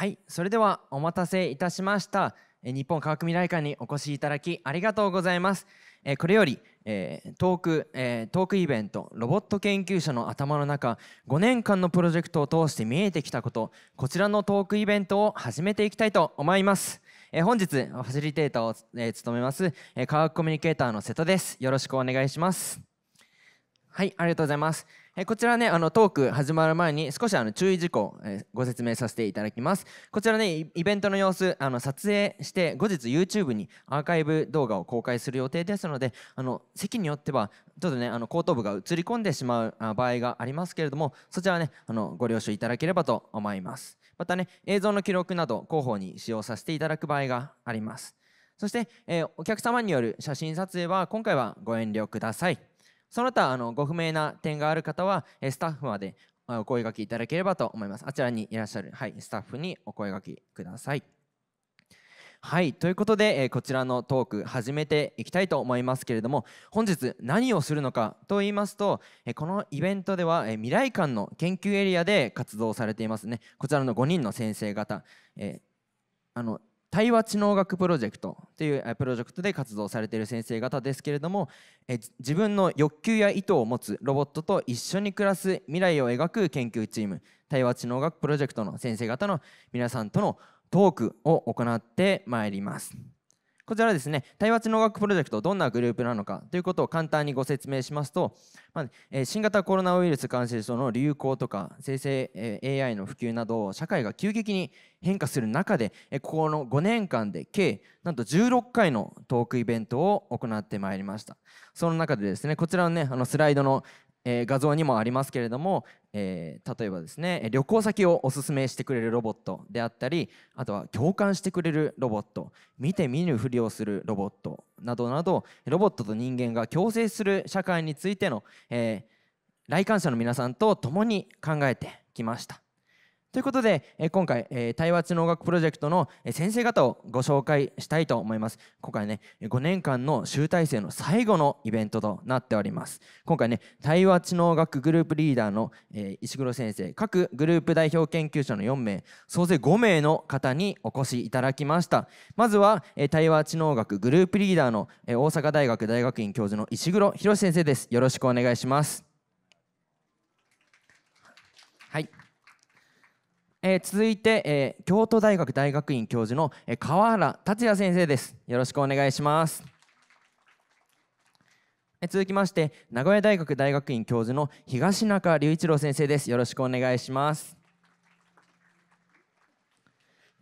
はいそれではお待たせいたしました日本科学未来館にお越しいただきありがとうございますこれよりえトーク、えトークイベントロボット研究者の頭の中5年間のプロジェクトを通して見えてきたことこちらのトークイベントを始めていきたいと思います、え本日ファシリテーターを、え務めます、え科学コミュニケーターの瀬戸ですよろしくお願いしますはいありがとうございますえこちらねあのトーク始まる前に少しあの注意事項、えご説明させていただきますこちらねイベントの様子あの撮影して後日 YouTube にアーカイブ動画を公開する予定ですのであの席によってはちょっとねあの後頭部が映り込んでしまう場合がありますけれどもそちらはねあのご了承いただければと思いますまたね映像の記録など広報に使用させていただく場合がありますそして、えお客様による写真撮影は今回はご遠慮くださいその他あのご不明な点がある方はスタッフまでお声がけいただければと思います。あちらにいらっしゃる、はい、スタッフにお声がけください。はい、ということで、こちらのトーク始めていきたいと思いますけれども本日何をするのかと言いますと、このイベントでは、未来館の研究エリアで活動されていますねこちらの5人の先生方、えあの対話知能学プロジェクトというプロジェクトで活動されている先生方ですけれども自分の欲求や意図を持つロボットと一緒に暮らす未来を描く研究チーム対話知能学プロジェクトの先生方の皆さんとのトークを行ってまいります。こちらですね、対話知能学プロジェクト、どんなグループなのかということを簡単にご説明しますと、まあえー、新型コロナウイルス感染症の流行とか、生成、え AI の普及など、社会が急激に変化する中で、えここの5年間で計、なんと16回のトークイベントを行ってまいりました。その中でですね、こちらのね、あのスライドのえー、画像にもありますけれども、えー、例えばですね旅行先をおすすめしてくれるロボットであったりあとは共感してくれるロボット見て見ぬふりをするロボットなどなどロボットと人間が共生する社会についての、えー、来館者の皆さんと共に考えてきました。ということで、え今回、え対話知能学プロジェクトの先生方をご紹介したいと思います。今回ね、5年間の集大成の最後のイベントとなっております。今回ね、対話知能学グループリーダーの、え石黒先生、各グループ代表研究者の4名、総勢5名の方にお越しいただきました。まずは、え対話知能学グループリーダーの、え大阪大学大学院教授の石黒博先生です。よろしくお願いします。はい。えー、続いて、えー、京都大学大学院教授の、えー、川原達也先生ですよろしくお願いします、えー、続きまして名古屋大学大学院教授の東中隆一郎先生ですよろしくお願いします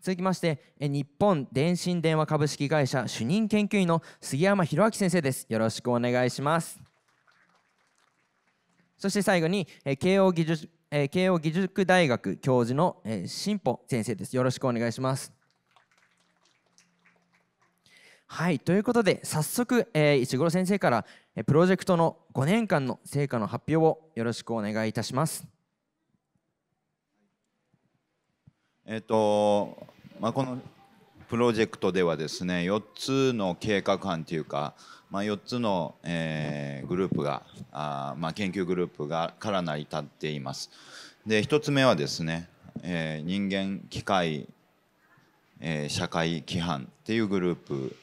続きましてえ日本電信電話株式会社主任研究員の杉山博明先生ですよろしくお願いしますそして最後にえ慶応義塾えー、慶應義塾大学教授の、えー、新保先生です。よろしくお願いします。はい、ということで早速、えー、石黒先生から、えー、プロジェクトの5年間の成果の発表をよろしくお願いいたします。えっ、ー、と、まあ、このプロジェクトではですね4つの計画班というか、まあ、4つの、えー、グループがあ、まあ、研究グループがから成り立っています。で1つ目はですね、えー、人間機械、えー、社会規範っていうグループ、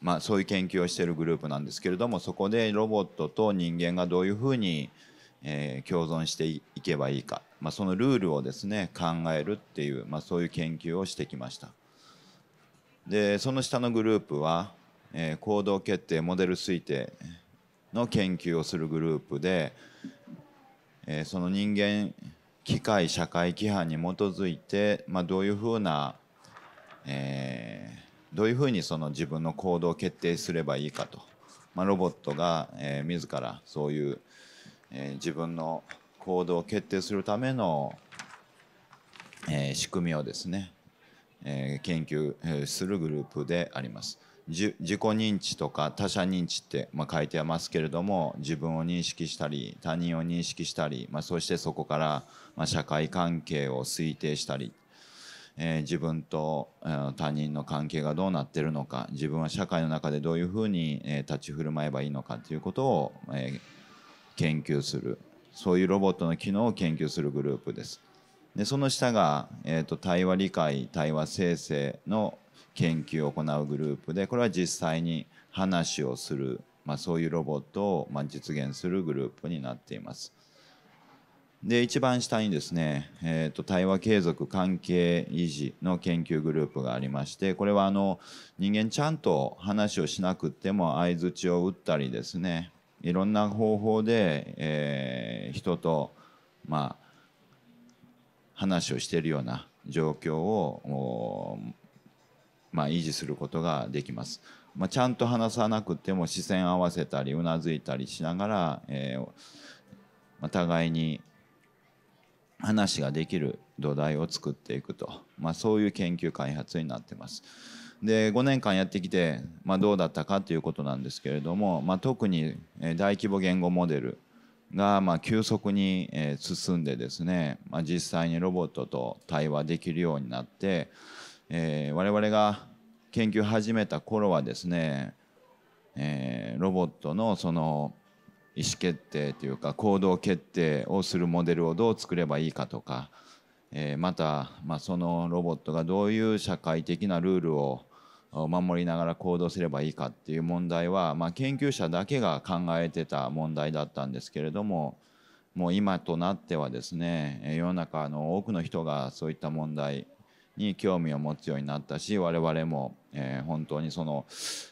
まあ、そういう研究をしているグループなんですけれどもそこでロボットと人間がどういうふうに、えー、共存していけばいいか、まあ、そのルールをですね考えるっていう、まあ、そういう研究をしてきました。でその下のグループは、えー、行動決定モデル推定の研究をするグループで、えー、その人間機械社会規範に基づいて、まあ、どういうふうな、えー、どういうふうにその自分の行動を決定すればいいかと、まあ、ロボットが、えー、自らそういう、えー、自分の行動を決定するための、えー、仕組みをですねえ研究するグループであります。自己認知とか他者認知って、ま書いてますけれども自分を認識したり他人を認識したり、まそしてそこから、ま社会関係を推定したり、え自分と、他人の関係がどうなってるのか自分は社会の中でどういうふうに、え立ち振る舞えばいいのかということを、え研究するそういうロボットの機能を研究するグループです。でその下が、えーと、対話理解対話生成の研究を行うグループでこれは実際に話をする、まあ、そういうロボットを、まあ、実現するグループになっています。で一番下にですね、えーと、と対話継続関係維持の研究グループがありましてこれはあの人間ちゃんと話をしなくても相づちを打ったりですねいろんな方法で、えー、人とまあ話をしているような状況を、まあ、維持することができます。まあ、ちゃんと話さなくても視線合わせたりうなずいたりしながら、えー、まあ、互いに話ができる土台を作っていくと、まあ、そういう研究開発になってます。で5年間やってきて、まあ、どうだったかということなんですけれども、まあ、特に大規模言語モデルがま急速に進んでですね、ま実際にロボットと対話できるようになって、え我々が研究始めた頃はですね、えロボットのその意思決定というか行動決定をするモデルをどう作ればいいかとか、えまた、まそのロボットがどういう社会的なルールを守りながら行動すればいいかっていう問題は、まあ、研究者だけが考えてた問題だったんですけれどももう今となってはですね世の中の多くの人がそういった問題に興味を持つようになったし我々も、えー、本当にその、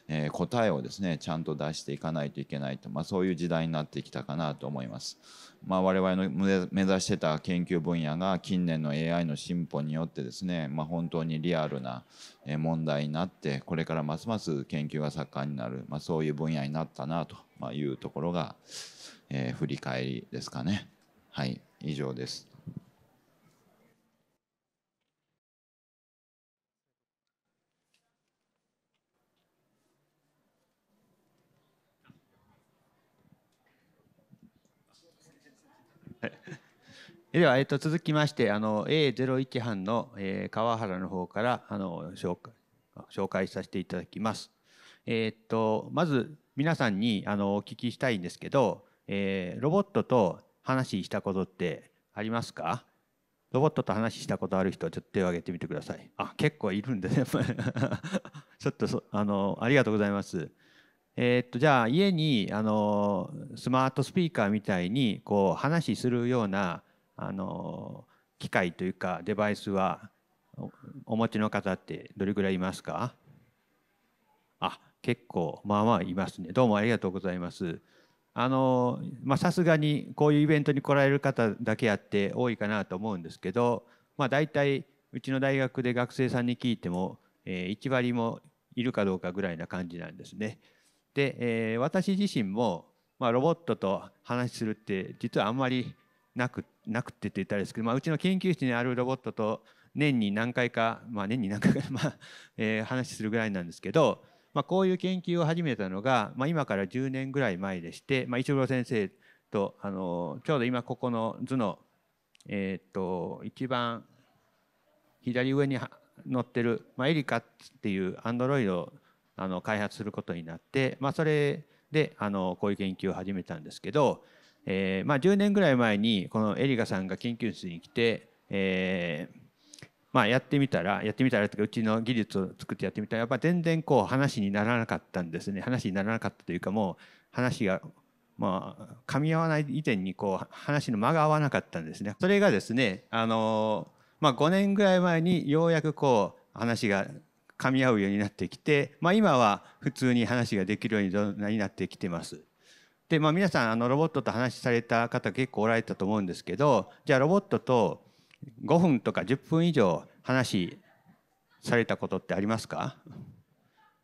えー、答えをですねちゃんと出していかないといけないと、まあ、そういう時代になってきたかなと思います。まあ、我々の目指してた研究分野が近年の AI の進歩によってですね、まあ、本当にリアルな問題になってこれからますます研究が盛んになる、まあ、そういう分野になったなというところが、えー、振り返りですかね。はい以上です。では、えっと、続きましてあの A01 班の、えー、川原の方からあの紹介紹介させていただきます。えー、っとまず皆さんにあのお聞きしたいんですけど、えー、ロボットと話したことってありますかロボットと話したことある人ちょっと手を挙げてみてください。あ結構いるんでね ちょっとあのありがとうございます。えー、っとじゃあ家にあのスマートスピーカーみたいにこう話するようなあの機械というかデバイスはお持ちの方ってどれぐらいいますかあ結構まあまあいますねどうもありがとうございます。あのまさすがにこういうイベントに来られる方だけあって多いかなと思うんですけど、まあ、大体うちの大学で学生さんに聞いても、えー、1割もいるかどうかぐらいな感じなんですね。で、えー、私自身も、まあ、ロボットと話するって実はあんまりなくなくてって言ったらですけど、まあ、うちの研究室にあるロボットと年に何回か、まあ、年に何回か、まあえー、話するぐらいなんですけど、まあ、こういう研究を始めたのが、まあ、今から10年ぐらい前でして、まあ、一郎先生とあのちょうど今ここの図の、えー、っと一番左上に載ってる、まあ、エリカっていうアンドロイドあの開発することになって、まあ、それであのこういう研究を始めたんですけど、えーまあ、10年ぐらい前にこのエリガさんが研究室に来て、えーまあ、やってみたらやってみたらうちの技術を作ってやってみたらやっぱ全然こう話にならなかったんですね話にならなかったというかもう話がまあ、噛み合わない以前にこう話の間が合わなかったんですね。それがですね、あのまあ、5年ぐらい前にようやくこう話が噛み合うようになってきて、まあ、今は普通に話ができるようになってきてます。で、まあ、皆さんあのロボットと話された方結構おられたと思うんですけどじゃあロボットと5分とか10分以上話されたことってありますか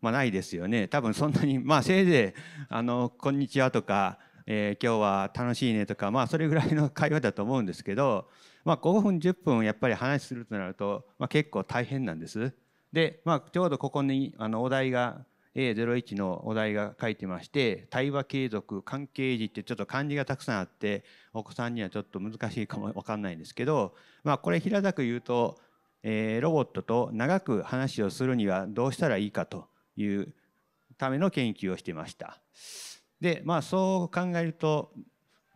まあ、ないですよね多分そんなにまあせいぜいあの「こんにちは」とか、えー、今日は楽しいね」とかまあそれぐらいの会話だと思うんですけど、まあ、5分10分やっぱり話するとなると、まあ、結構大変なんです。で、まあ、ちょうどここにあのお題が A01 のお題が書いてまして対話継続関係維持ってちょっと漢字がたくさんあってお子さんにはちょっと難しいかも分かんないんですけど、まあ、これ平たく言うと、えー、ロボットと長く話をするにはどうしたらいいかというための研究をしてました。でまあそう考えると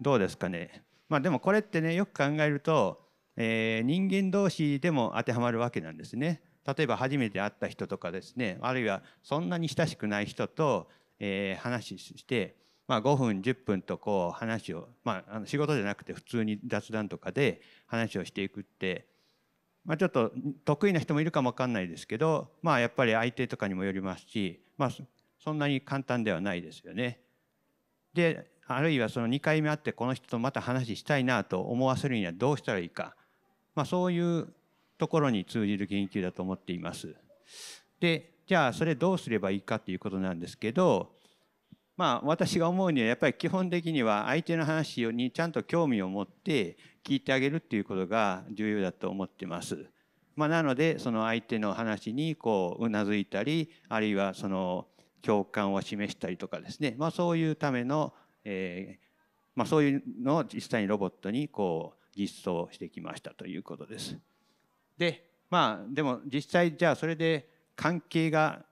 どうですかね。まあ、でもこれってねよく考えると、えー、人間同士でも当てはまるわけなんですね。例えば初めて会った人とかですねあるいはそんなに親しくない人と、えー、話して、まあ、5分10分とこう話を、まあ、あの仕事じゃなくて普通に雑談とかで話をしていくって、まあ、ちょっと得意な人もいるかも分かんないですけど、まあ、やっぱり相手とかにもよりますし、まあ、そんなに簡単ではないですよね。であるいはその2回目会ってこの人とまた話したいなと思わせるにはどうしたらいいか、まあ、そういうところに通じる研究だと思っています。でじゃあそれどうすればいいかということなんですけどまあ私が思うにはやっぱり基本的には相手の話にちゃんと興味を持って聞いてあげるっていうことが重要だと思ってます。まあ、なのでその相手の話にこううなずいたりあるいはその共感を示したりとかですね、まあ、そういうための、えー、まあ、そういうのを実際にロボットにこう実装してきましたということです。でまあでも実際じゃあそれで関係が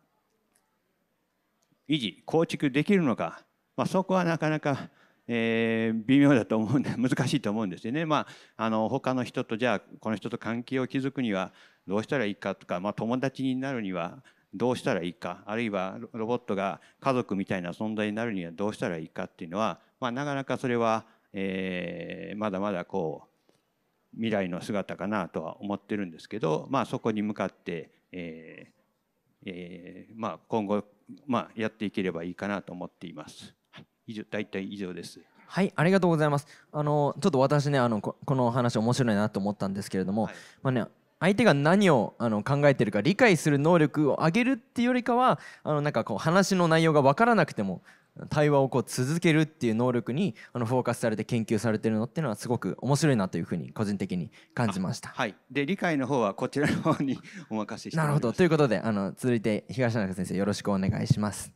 維持構築できるのか、まあ、そこはなかなか、えー、微妙だと思うんで 難しいと思うんですよね。まあ、あの他の人とじゃあこの人と関係を築くにはどうしたらいいかとか、まあ、友達になるにはどうしたらいいかあるいはロボットが家族みたいな存在になるにはどうしたらいいかっていうのは、まあ、なかなかそれは、えー、まだまだこう未来の姿かなとは思ってるんですけど、まあ、そこに向かって、えーえーまあ、今後、まあ、やっていければいいかなと思っています。以上大体以上です。はい、ありがとうございます。あのちょっと私ねあのこの話面白いなと思ったんですけれども、はい、まあね相手が何をあの考えてるか理解する能力を上げるっていうよりかはあのなんかこう話の内容が分からなくても対話をこう続けるっていう能力にあのフォーカスされて研究されてるのっていうのはすごく面白いなというふうに個人的に感じました。はい、で理解の方はこちらの方にお任せしてなるほどということであの続いて東中先生よろしくお願いします。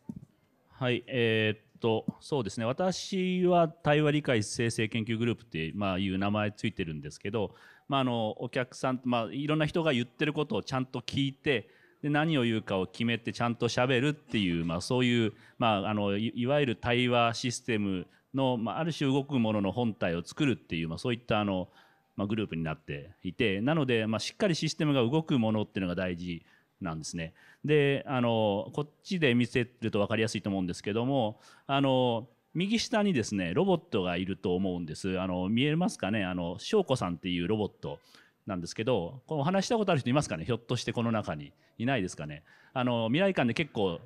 はいえー、っとそうですね私は対話理解生成研究グループっていう,、まあ、いう名前ついてるんですけど、まあ、あのお客さん、まあ、いろんな人が言ってることをちゃんと聞いてで何を言うかを決めてちゃんとしゃべるっていう、まあ、そういう、まあ、あのいわゆる対話システムの、まあ、ある種動くものの本体を作るっていう、まあ、そういったあの、まあ、グループになっていてなので、まあ、しっかりシステムが動くものっていうのが大事なんですね。であのこっちで見せると分かりやすいと思うんですけどもあの右下にですねロボットがいると思うんですあの見えますかねあの翔子さんっていうロボットなんですけど、このお話したことある人いますかねひょっとしてこの中に。いないですかねあの、未来館で結構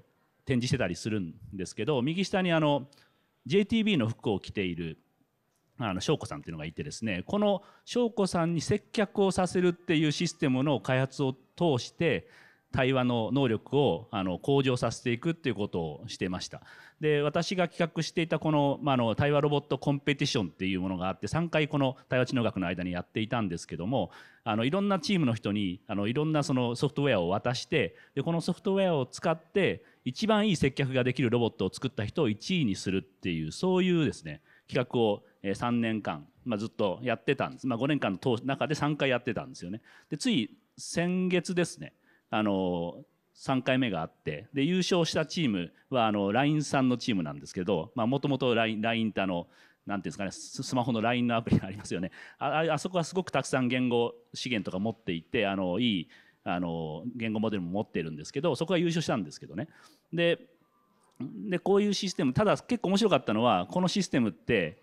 展示してたりするんですけど、右下にあの、JTB の服を着ている、あの、翔子さんっていうのがいてですね、この翔子さんに接客をさせるっていうシステムの開発を通して、対話の能力をあの向上させていくっていうことをしてました。で私が企画していたこの,、まあ、の対話ロボットコンペティションっていうものがあって3回この対話知能学の間にやっていたんですけどもあのいろんなチームの人にあのいろんなそのソフトウェアを渡してでこのソフトウェアを使って一番いい接客ができるロボットを作った人を1位にするっていうそういうですね企画を3年間、まあ、ずっとやってたんです、まあ、5年間の中で3回やってたんですよね。でつい先月ですねあの3回目があってで優勝したチームはあの LINE さんのチームなんですけどもともと LINE ってあのなんていうんですかねスマホの LINE のアプリがありますよねああそこはすごくたくさん言語資源とか持っていてあのいいあの言語モデルも持ってるんですけどそこは優勝したんですけどねででこういうシステムただ結構面白かったのはこのシステムって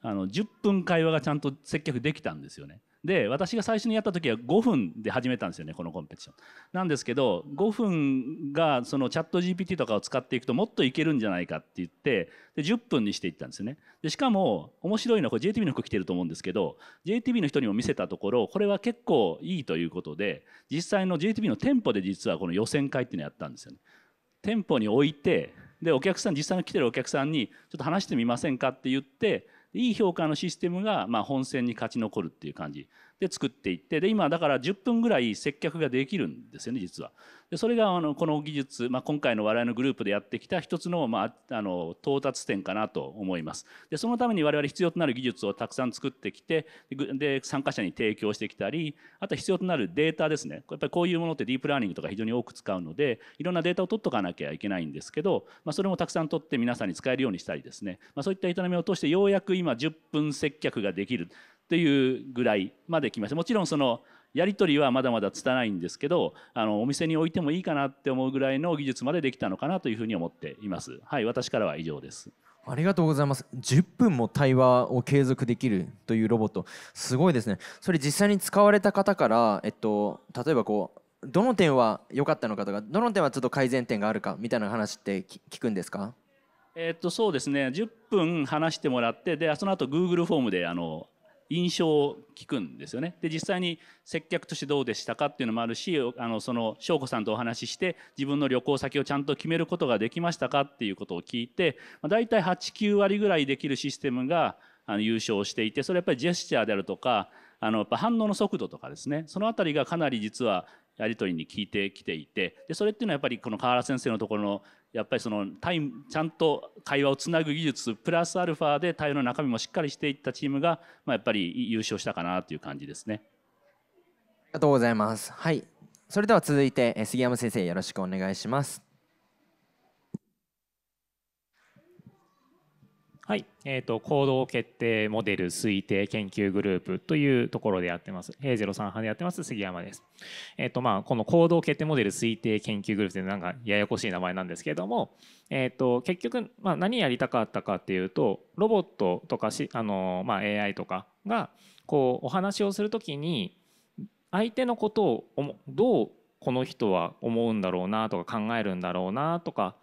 あの10分会話がちゃんと接客できたんですよね。で私が最初にやった時は5分で始めたんですよねこのコンペティション。なんですけど5分がそのチャット GPT とかを使っていくともっといけるんじゃないかって言ってで10分にしていったんですよね。でしかも面白いのはこれ JTB の服着てると思うんですけど JTB の人にも見せたところこれは結構いいということで実際の JTB の店舗で実はこの予選会っていうのをやったんですよね。店舗に置いてでお客さん実際の来てるお客さんにちょっと話してみませんかって言っていい評価のシステムが、まあ、本戦に勝ち残るっていう感じで作っていってで今だから10分ぐらい接客ができるんですよね実は。でそれがあのこの技術、まあ、今回の我々のグループでやってきた一つの,、まあ、あの到達点かなと思います。でそのために我々必要となる技術をたくさん作ってきてで参加者に提供してきたりあと必要となるデータですねやっぱりこういうものってディープラーニングとか非常に多く使うのでいろんなデータを取っとかなきゃいけないんですけど、まあ、それもたくさん取って皆さんに使えるようにしたりですね、まあ、そういった営みを通してようやく今10分接客ができるというぐらいまで来ましたもちろんそのやり取りはまだまだ拙いんですけどあのお店に置いてもいいかなって思うぐらいの技術までできたのかなというふうに思っていますはい私からは以上ですありがとうございます。10分も対話を継続できるというロボット、すごいですね。それ実際に使われた方から、えっと、例えばこう、どの点は良かったのかとか、どの点はちょっと改善点があるかみたいな話って聞くんですかえっと、そうですね。10分話してもらって、で、その後 Google フォームで、あの、印象を聞くんですよね。で実際に接客としてどうでしたかっていうのもあるしあのその翔子さんとお話しして自分の旅行先をちゃんと決めることができましたかっていうことを聞いて、まあ、大体89割ぐらいできるシステムがあの優勝していてそれやっぱりジェスチャーであるとかあのやっぱ反応の速度とかですねその辺りがかなり実はやり取りに聞いてきていてでそれっていうのはやっぱりこの河原先生のところのやっぱりそのタイムちゃんと会話をつなぐ技術プラスアルファで対応の中身もしっかりしていったチームが、まあ、やっぱり優勝したかなという感じですね。ありがとうございます。はい、それでは続いて杉山先生よろしくお願いします。はい、えーと、行動決定モデル推定研究グループというところでやってます A03 班でやってます杉山です、えーとまあ、この行動決定モデル推定研究グループってなんかややこしい名前なんですけれども、えーと、と結局、まあ、何やりたかったかっていうとロボットとかしあの、まあ、AI とかがこうお話をするときに相手のことをどうこの人は思うんだろうなとか考えるんだろうなとか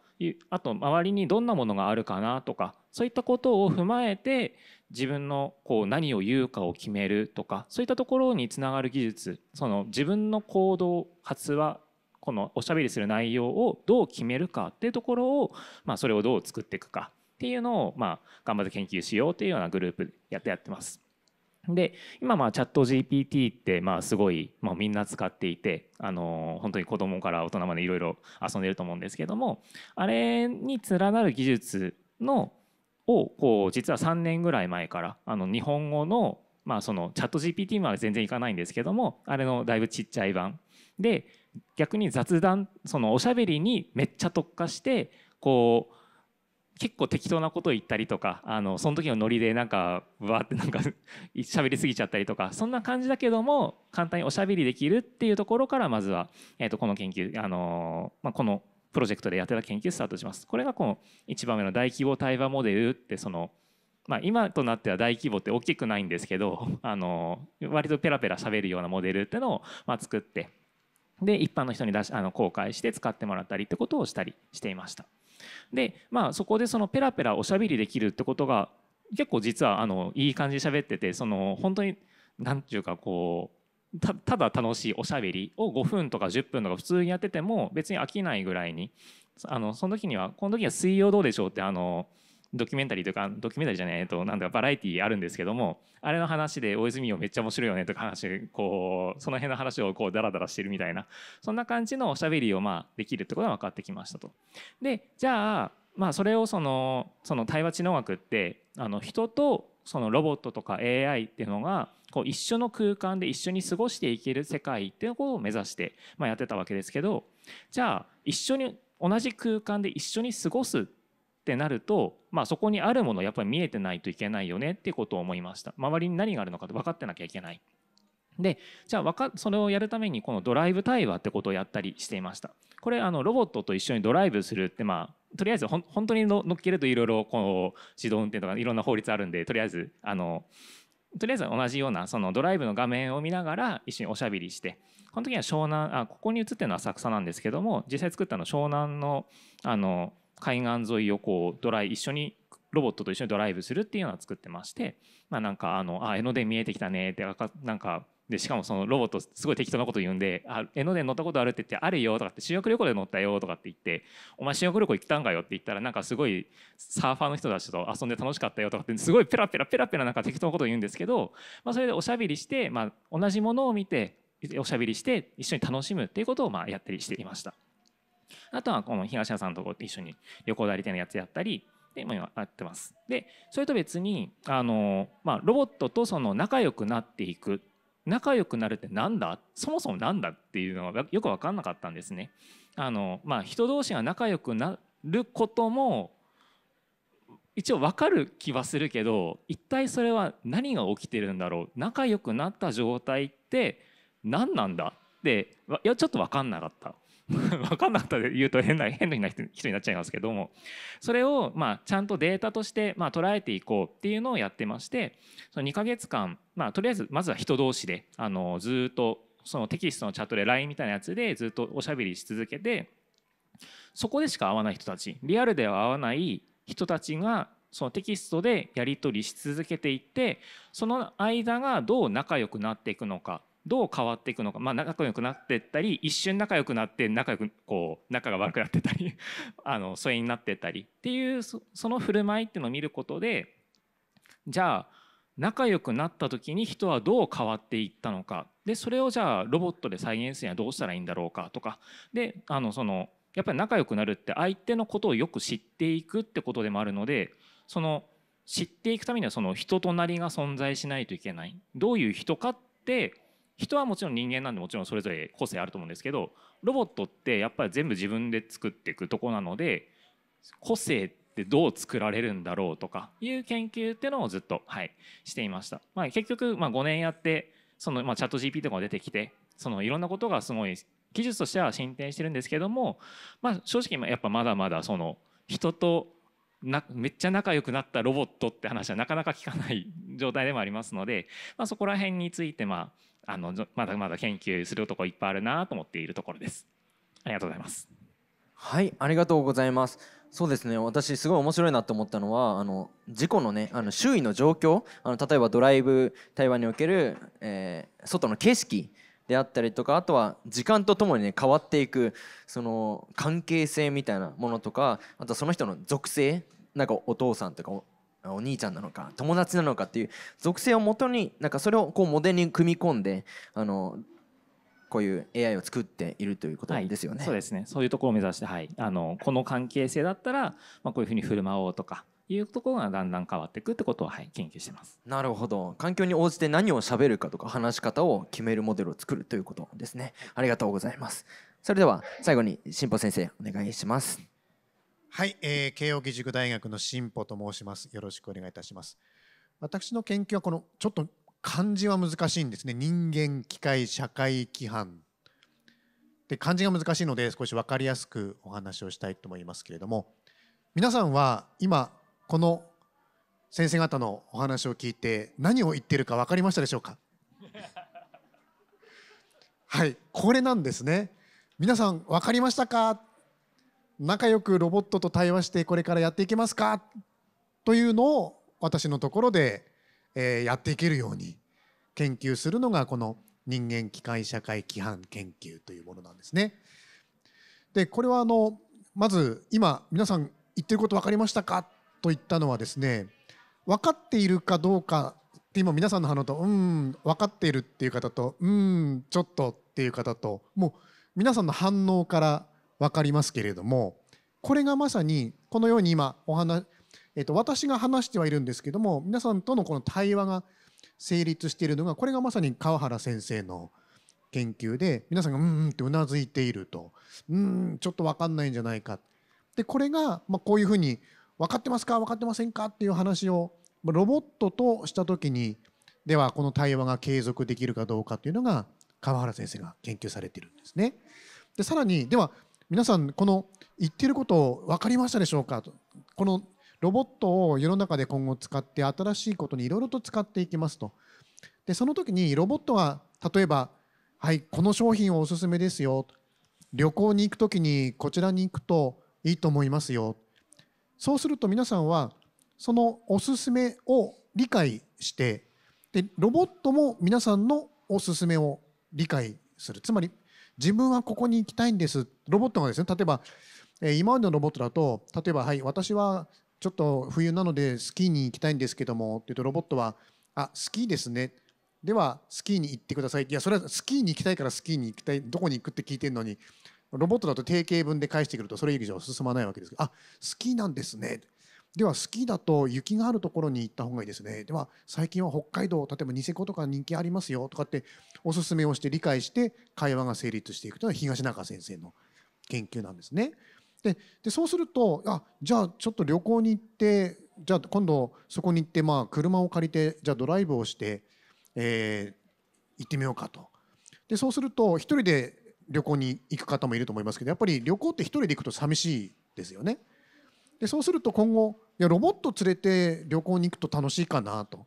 あと周りにどんなものがあるかなとかそういったことを踏まえて自分のこう何を言うかを決めるとかそういったところにつながる技術その自分の行動発話このおしゃべりする内容をどう決めるかっていうところを、まあ、それをどう作っていくかっていうのを、まあ、頑張って研究しようっていうようなグループやってやってます。で今まあチャット GPT ってまあすごい、まあ、みんな使っていて、あの本当に子供から大人までいろいろ遊んでると思うんですけどもあれに連なる技術のをこう実は3年ぐらい前からあの日本語の,、まあそのチャット GPT まで全然いかないんですけどもあれのだいぶちっちゃい版で逆に雑談そのおしゃべりにめっちゃ特化してこう結構適当なことを言ったりとかあのその時のノリでなんかわってなんか 喋りすぎちゃったりとかそんな感じだけども簡単におしゃべりできるっていうところからまずは、えー、とこの研究あの、まあ、このプロジェクトでやってた研究スタートします。これがこの1番目の大規模対話モデルってそのまあ、今となっては大規模って大きくないんですけど あの割とペラペラしゃべるようなモデルってのをま作ってで一般の人に出しあの公開して使ってもらったりってことをしたりしていました。で、まあ、そこでそのペラペラおしゃべりできるってことが結構実はあのいい感じで喋っててその本当に何て言うかこうただ楽しいおしゃべりを5分とか10分とか普通にやってても別に飽きないぐらいにあのその時にはこの時は「水曜どうでしょう」ってあの。ドキュメンタリーとかドキュメンタリーじゃないえっとなんだバラエティーあるんですけどもあれの話で大泉洋めっちゃ面白いよねとか話こうその辺の話をこうダラダラしてるみたいなそんな感じのおしゃべりをまあできるってことが分かってきましたと。でじゃあまあそれをそのその対話知能学ってあの人とそのロボットとか AI っていうのがこう一緒の空間で一緒に過ごしていける世界っていうことを目指して、まあ、やってたわけですけどじゃあ一緒に同じ空間で一緒に過ごすっってなると、まあ、そこにあるものやっぱり見えてないといけないよねってことを思いました周りに何があるのか分かってなきゃいけないでじゃあかそれをやるためにこのドライブ対話ってことをやったりしていましたこれあのロボットと一緒にドライブするってまあとりあえずほ本当に乗っけるといろいろこう自動運転とかいろんな法律あるんでとりあえずあのとりあえず同じようなそのドライブの画面を見ながら一緒におしゃべりしてこの時は湘南あここに映ってるのは浅草なんですけども実際作ったの湘南のあの海岸沿いをこうドライ一緒にロボットと一緒にドライブするっていうのは作ってまして、まあ、なんかあの「あ江ノ電見えてきたね」ってなんかでしかもそのロボットすごい適当なこと言うんで「あ江ノ電乗ったことある?」って言って「あるよ」とかって「修学旅行で乗ったよ」とかって言って「お前修学旅行行ったんかよ」って言ったらなんかすごいサーファーの人たちと遊んで楽しかったよとかってすごいペラペラペラペラなんか適当なこと言うんですけど、まあ、それでおしゃべりして、まあ、同じものを見ておしゃべりして一緒に楽しむっていうことをまあやったりしていました。あとはこの東屋さんと一緒に旅行代理店のやつやったりで今やってます。でそれと別にあの、まあ、ロボットとその仲良くなっていく仲良くなるってなんだそもそもなんだっていうのはよく分かんなかったんですね。あのまあ、人同士が仲良くなることも一応分かる気はするけど一体それは何が起きてるんだろう仲良くなった状態って何なんだっていやちょっと分かんなかった分 かんなかったで言うと変な変な人になっちゃいますけどもそれをまあちゃんとデータとしてまあ捉えていこうっていうのをやってましてその2か月間まあとりあえずまずは人同士であのずっとそのテキストのチャットで LINE みたいなやつでずっとおしゃべりし続けてそこでしか会わない人たちリアルでは会わない人たちがそのテキストでやり取りし続けていってその間がどう仲良くなっていくのかどう変わっていくのか、まあ、仲良くなってったり一瞬仲良くなって仲良くこう仲が悪くなってたり あの疎遠になってったりっていうその振る舞いっていうのを見ることでじゃあ仲良くなった時に人はどう変わっていったのかでそれをじゃあロボットで再現するにはどうしたらいいんだろうかとかであのそのやっぱり仲良くなるって相手のことをよく知っていくってことでもあるのでその知っていくためにはその人となりが存在しないといけないどういう人かって人はもちろん人間なんでもちろんそれぞれ個性あると思うんですけどロボットってやっぱり全部自分で作っていくとこなので個性ってどう作られるんだろうとかいう研究っていうのをずっと、はい、していました。まあ、結局、まあ、5年やってその、まあ、チャット GP とかが出てきてそのいろんなことがすごい技術としては進展してるんですけども、まあ、正直やっぱまだまだその人となめっちゃ仲良くなったロボットって話はなかなか聞かない状態でもありますので、まあ、そこら辺についてまああのまだまだ研究するとこいっぱいあるなと思っているところです。ありがとうございます。はい、ありがとうございます。そうですね私すごい面白いなと思ったのはあの事故のねあの周囲の状況あの例えばドライブ台湾における、えー、外の景色であったりとかあとは時間とともにね変わっていくその関係性みたいなものとかあとその人の属性なんかお父さんとかお兄ちゃんなのか友達なのかっていう属性をもとになんかそれをこうモデルに組み込んであのこういう AI を作っているということですよね。はい、そうですねそういうところを目指して、はい、あのこの関係性だったら、まあ、こういうふうに振る舞おうとかいうところがだんだん変わっていくってことはい、研究してます。なるほど。環境に応じて何を喋るかとか話し方を決めるモデルを作るということですね。ありがとうございます。それでは最後に進歩先生お願いします。はい、えー、慶應義塾大学の進歩と申します。よろしくお願いいたします。私の研究はこのちょっと漢字は難しいんですね。人間、機械、社会規範。で漢字が難しいので少し分かりやすくお話をしたいと思いますけれども皆さんは今この先生方のお話を聞いて何を言ってるか分かりましたでしょうかはいこれなんですね皆さん分かりましたか仲良くロボットと対話してこれからやっていけますかというのを私のところで、えー、やっていけるように研究するのがこの人間機械社会規範研究というものなんですね。でこれはあのまず今皆さん言ってること分かりましたかと言ったのはですね分かっているかどうかって今皆さんの反応と「うん分かっている」っていう方と「うんちょっと」っていう方ともう皆さんの反応から分かりますけれどもこれがまさにこのように今お話、えっと私が話してはいるんですけども皆さんとのこの対話が成立しているのがこれがまさに川原先生の研究で皆さんがうんうんってうなずいているとうんちょっと分かんないんじゃないかでこれが、まあ、こういうふうに分かってますか分かってませんかっていう話をロボットとした時にではこの対話が継続できるかどうかというのが川原先生が研究されているんですね。でさらにでは皆さんこの言ってることを分かりましたでしょうかとこのロボットを世の中で今後使って新しいことにいろいろと使っていきますとでその時にロボットは例えば「はいこの商品をおすすめですよ」旅行に行く時にこちらに行くといいと思いますよそうすると皆さんはそのおすすめを理解してでロボットも皆さんのおすすめを理解するつまり自分はここに行きたいんですロボットがですね例えば、え今までのロボットだと例えばはい私はちょっと冬なのでスキーに行きたいんですけどもって言うとロボットはあスキーですねではスキーに行ってくださいいやそれはスキーに行きたいからスキーに行きたいどこに行くって聞いてるのにロボットだと定型文で返してくるとそれ以上進まないわけですあスキーなんですねではスキーだと雪があるところに行った方がいいですねでは最近は北海道例えばニセコとか人気ありますよとかっておすすめをして理解して会話が成立していくというのは東中先生の研究なんですね。でそうするとあじゃあちょっと旅行に行ってじゃあ今度そこに行ってまあ車を借りてじゃあドライブをして、えー、行ってみようかと。でそうすると一人で旅行に行く方もいると思いますけどやっぱり旅行って一人で行くと寂しいですよね。でそうすると今後いやロボット連れて旅行に行くと楽しいかなと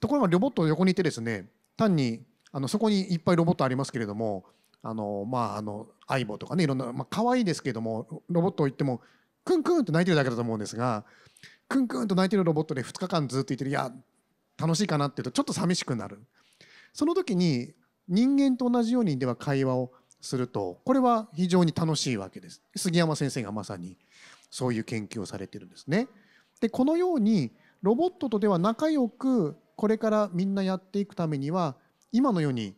ところがロボット横にいてですね単にあのそこにいっぱいロボットありますけれどもあのまああの相棒とかねいろんなまあ可愛いですけどもロボットを言ってもクンクンって泣いてるだけだと思うんですがクンクンと泣いてるロボットで2日間ずっといてるいや楽しいかなって言うとちょっと寂しくなるその時に人間と同じようにでは会話をするとこれは非常に楽しいわけです杉山先生がまさにそういう研究をされてるんですね。でこのようにロボットとでは仲良くこれからみんなやっていくためには今のように、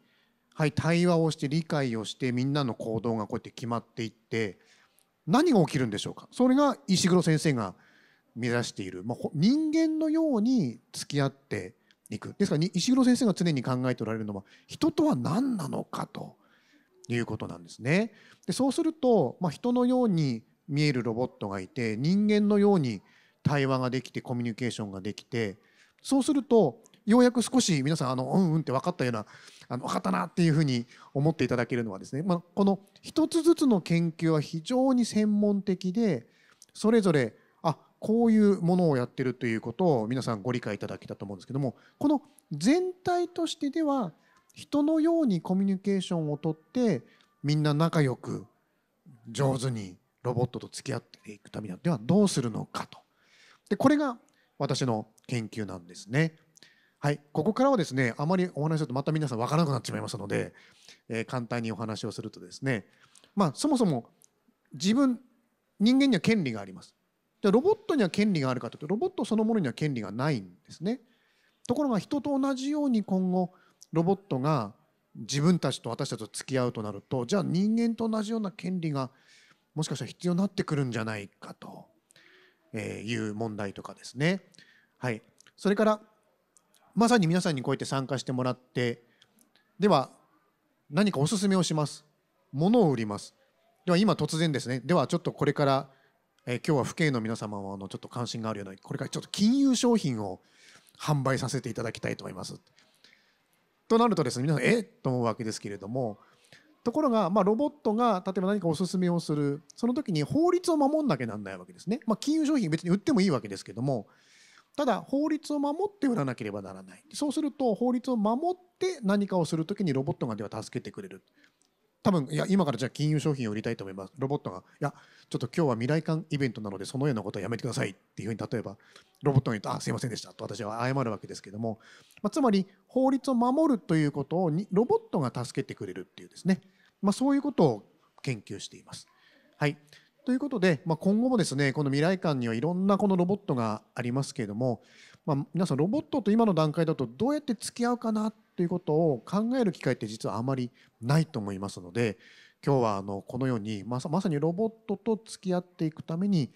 はい、対話をして理解をしてみんなの行動がこうやって決まっていって何が起きるんでしょうかそれが石黒先生が目指している、まあ、人間のように付き合っていくですから石黒先生が常に考えておられるのは人とは何なのかということなんですね。でそうすると、まあ、人のように見えるロボットがいて人間のように対話ができてコミュニケーションができてそうするとようやく少し皆さんあのうんうんって分かったようなあの分かったなっていうふうに思っていただけるのはですね、まあ、この一つずつの研究は非常に専門的でそれぞれあこういうものをやってるということを皆さんご理解いただけたと思うんですけどもこの全体としてでは人のようにコミュニケーションをとってみんな仲良く上手にロボットと付き合っていくためにはどうするのかとでこれが私の研究なんですね。はい、ここからはですねあまりお話するとまた皆さん分からなくなってしまいますので、えー、簡単にお話をするとですね、まあ、そもそも自分人間には権利があります。でロボットには権利があるかというとロボットそのものには権利がないんですね。ところが人と同じように今後ロボットが自分たちと私たちと付き合うとなるとじゃあ人間と同じような権利がもしかしたら必要になってくるんじゃないかという問題とかですね。はい、それからまさに皆さんにこうやって参加してもらってでは何かおすすめをします。物を売ります。では今突然ですねではちょっとこれから、えー、今日は父兄の皆様のちょっと関心があるようなこれからちょっと金融商品を販売させていただきたいと思います。となるとですね皆さんえっと思うわけですけれどもところが、まあ、ロボットが例えば何かおすすめをするその時に法律を守んなきゃなんないわけですね、まあ、金融商品別に売ってもいいわけですけどもただ法律を守って売らなければならないそうすると法律を守って何かをする時にロボットがでは助けてくれる多分いや今からじゃあ金融商品を売りたいと思いますロボットが「いやちょっと今日は未来館イベントなのでそのようなことはやめてください」っていうふうに例えばロボットに言うと「あすいませんでした」と私は謝るわけですけども、まあ、つまり法律を守るということをロボットが助けてくれるっていうですね、まあ、そういうことを研究しています。はいということで、まあ、今後もですねこの未来館にはいろんなこのロボットがありますけれども、まあ、皆さんロボットと今の段階だとどうやって付き合うかなってということを考える機会って実はあまりないと思いますので今日はあのこのようにまさまさにロボットと付き合っていくために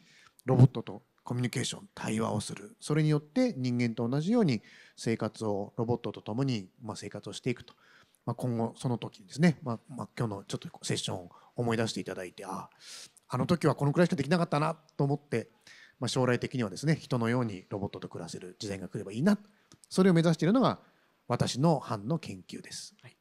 ロボットとコミュニケーション対話をするそれによって人間と同じように生活をロボットと共にま生活をしていくと、まあ、今後その時にですね、まあ、まあ、今日のちょっとセッションを思い出していただいてああの時はこのくらいしかできなかったなと思って、ま将来的にはですね人のようにロボットと暮らせる時代が来ればいいなそれを目指しているのが私の班の研究です、はい、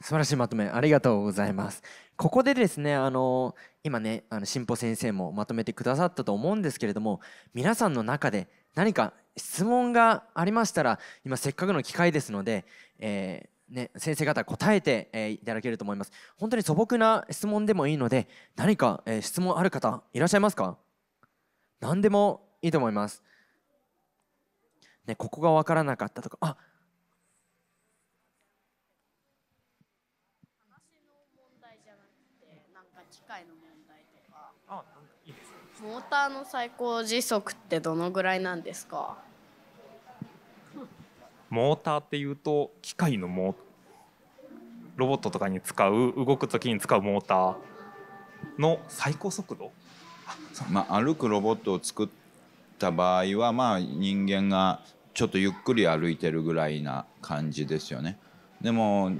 素晴らしいまとめありがとうございますここでですねあの今ねあの進歩先生もまとめてくださったと思うんですけれども皆さんの中で何か質問がありましたら今せっかくの機会ですので、えー、ね、先生方答えて、えー、いただけると思います本当に素朴な質問でもいいので何か、えー、質問ある方いらっしゃいますか何でもいいと思いますね、ここが分からなかったとかあ話の問題じゃななくてんか機あいいです、ね、モーターの最高時速ってどのぐらいなんですかモーターっていうと機械のモロボットとかに使う動く時に使うモーターの最高速度あ、まあ、歩くロボットを作った場合は、まあ、人間がちょっとゆっくり歩いてるぐらいな感じですよね。でも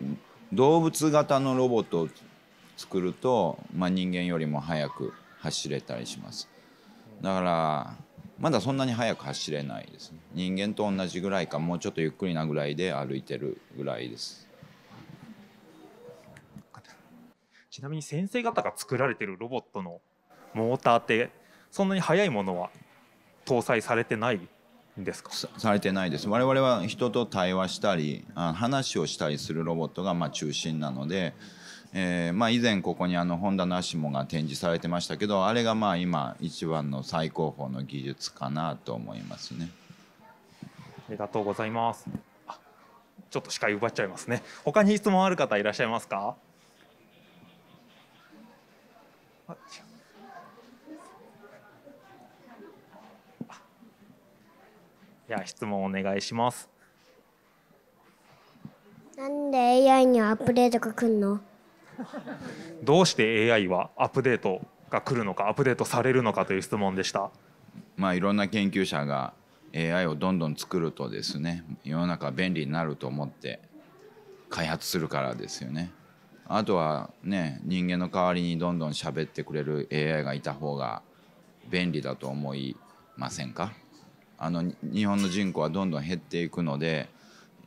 動物型のロボットを作ると、まあ、人間よりも速く走れたりします。だからまだそんなに速く走れないです、ね、人間と同じぐらいかもうちょっとゆっくりなぐらいで歩いてるぐらいです。ちなみに先生方が作られてるロボットのモーターってそんなに速いものは搭載されてないですかされてないです我々は人と対話したり話をしたりするロボットがま中心なので、えー、まあ、以前ここにあのホンダアシモが展示されてましたけどあれがまあ今一番の最高峰の技術かなと思いますね。ありがとうございます。ちょっと視界奪っちゃいますね。他に質問ある方いらっしゃいますか？じゃあ質問お願いします。なんで AI にアップデートが来るのどうして AI はアップデートが来るのかアップデートされるのかという質問でした。まあいろんな研究者が AI をどんどん作るとですね世の中便利になると思って開発するからですよね。あとはね人間の代わりにどんどん喋ってくれる AI がいた方が便利だと思いませんかあの日本の人口はどんどん減っていくので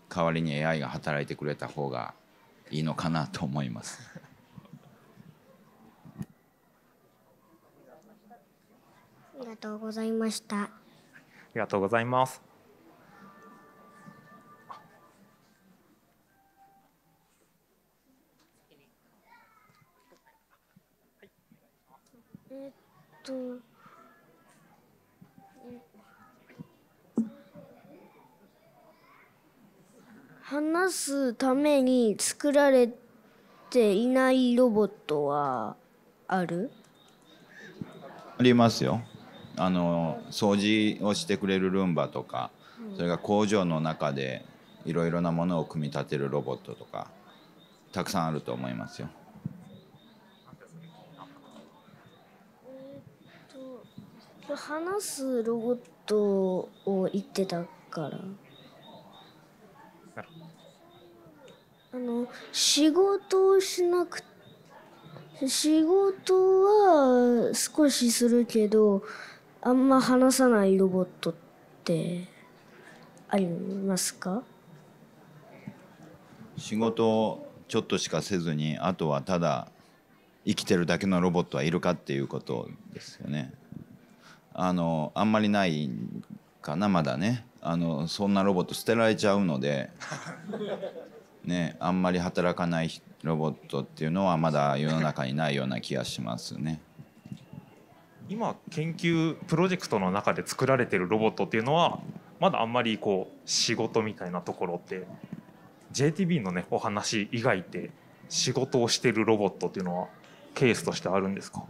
代わりに AI が働いてくれた方がいいのかなと思います。ありがとうございました。ありがとうございます。えっと。話すために作られていないロボットはあるありますよ。あの掃除をしてくれるルンバとか、それが工場の中でいろいろなものを組み立てるロボットとかたくさんあると思いますよ。えっと話すロボットを言ってたから。あの仕事をしなく仕事は少しするけどあんま話さないロボットってありますか仕事をちょっとしかせずにあとはただ生きてるだけのロボットはいるかっていうことですよね。あのあんまりないかなまだねあのそんなロボット捨てられちゃうのでね、あんまり働かないロボットっていうのはまだ世の中にないような気がしますね。今研究プロジェクトの中で作られてるロボットっていうのはまだあんまりこう仕事みたいなところって JTB のねお話以外って仕事をしてるロボットっていうのはケースとしてあるんですか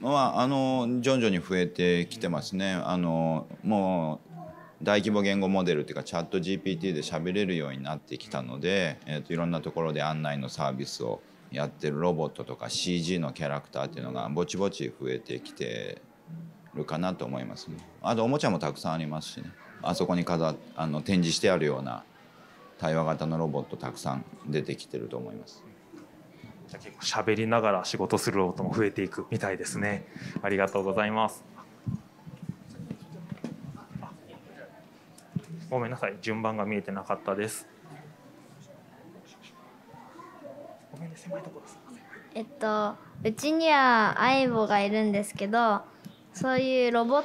まあ、あの徐々に増えてきてますねあのも大規模言語モデルっていうかチャット GPT で喋れるようになってきたので、えー、といろんなところで案内のサービスをやってるロボットとか CG のキャラクターっていうのがぼちぼち増えてきてるかなと思いますね。あとおもちゃもたくさんありますしねあそこに飾あの展示してあるような対話型のロボットたくさん出てきてると思います。じゃ結構喋りながら仕事するロボットも増えていくみたいですね。ありがとうございます。ごめんなさい、順番が見えてなかったです。ごめんね、狭いとこです。えっと、うちには相棒がいるんですけど、そういうロボ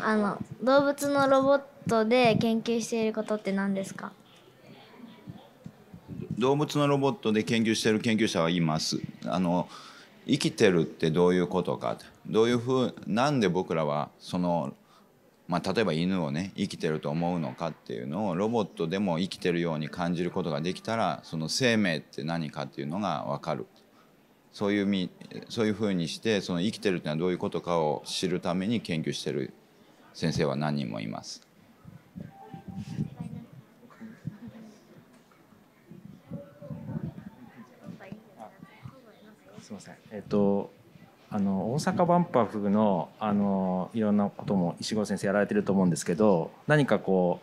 あの動物のロボットで研究していることって何ですか？動物のロボットで研究している研究者はいます。あの生きてるってどういうことか、どういうふうなんで僕らはそのまあ、例えば犬をね生きてると思うのかっていうのをロボットでも生きてるように感じることができたらその生命って何かっていうのが分かるそういうみそういうふうにしてその生きてるっていうのはどういうことかを知るために研究してる先生は何人もいます。すみません、えっと、あの大阪万博のあのいろんなことも石郷先生やられてると思うんですけど何かこ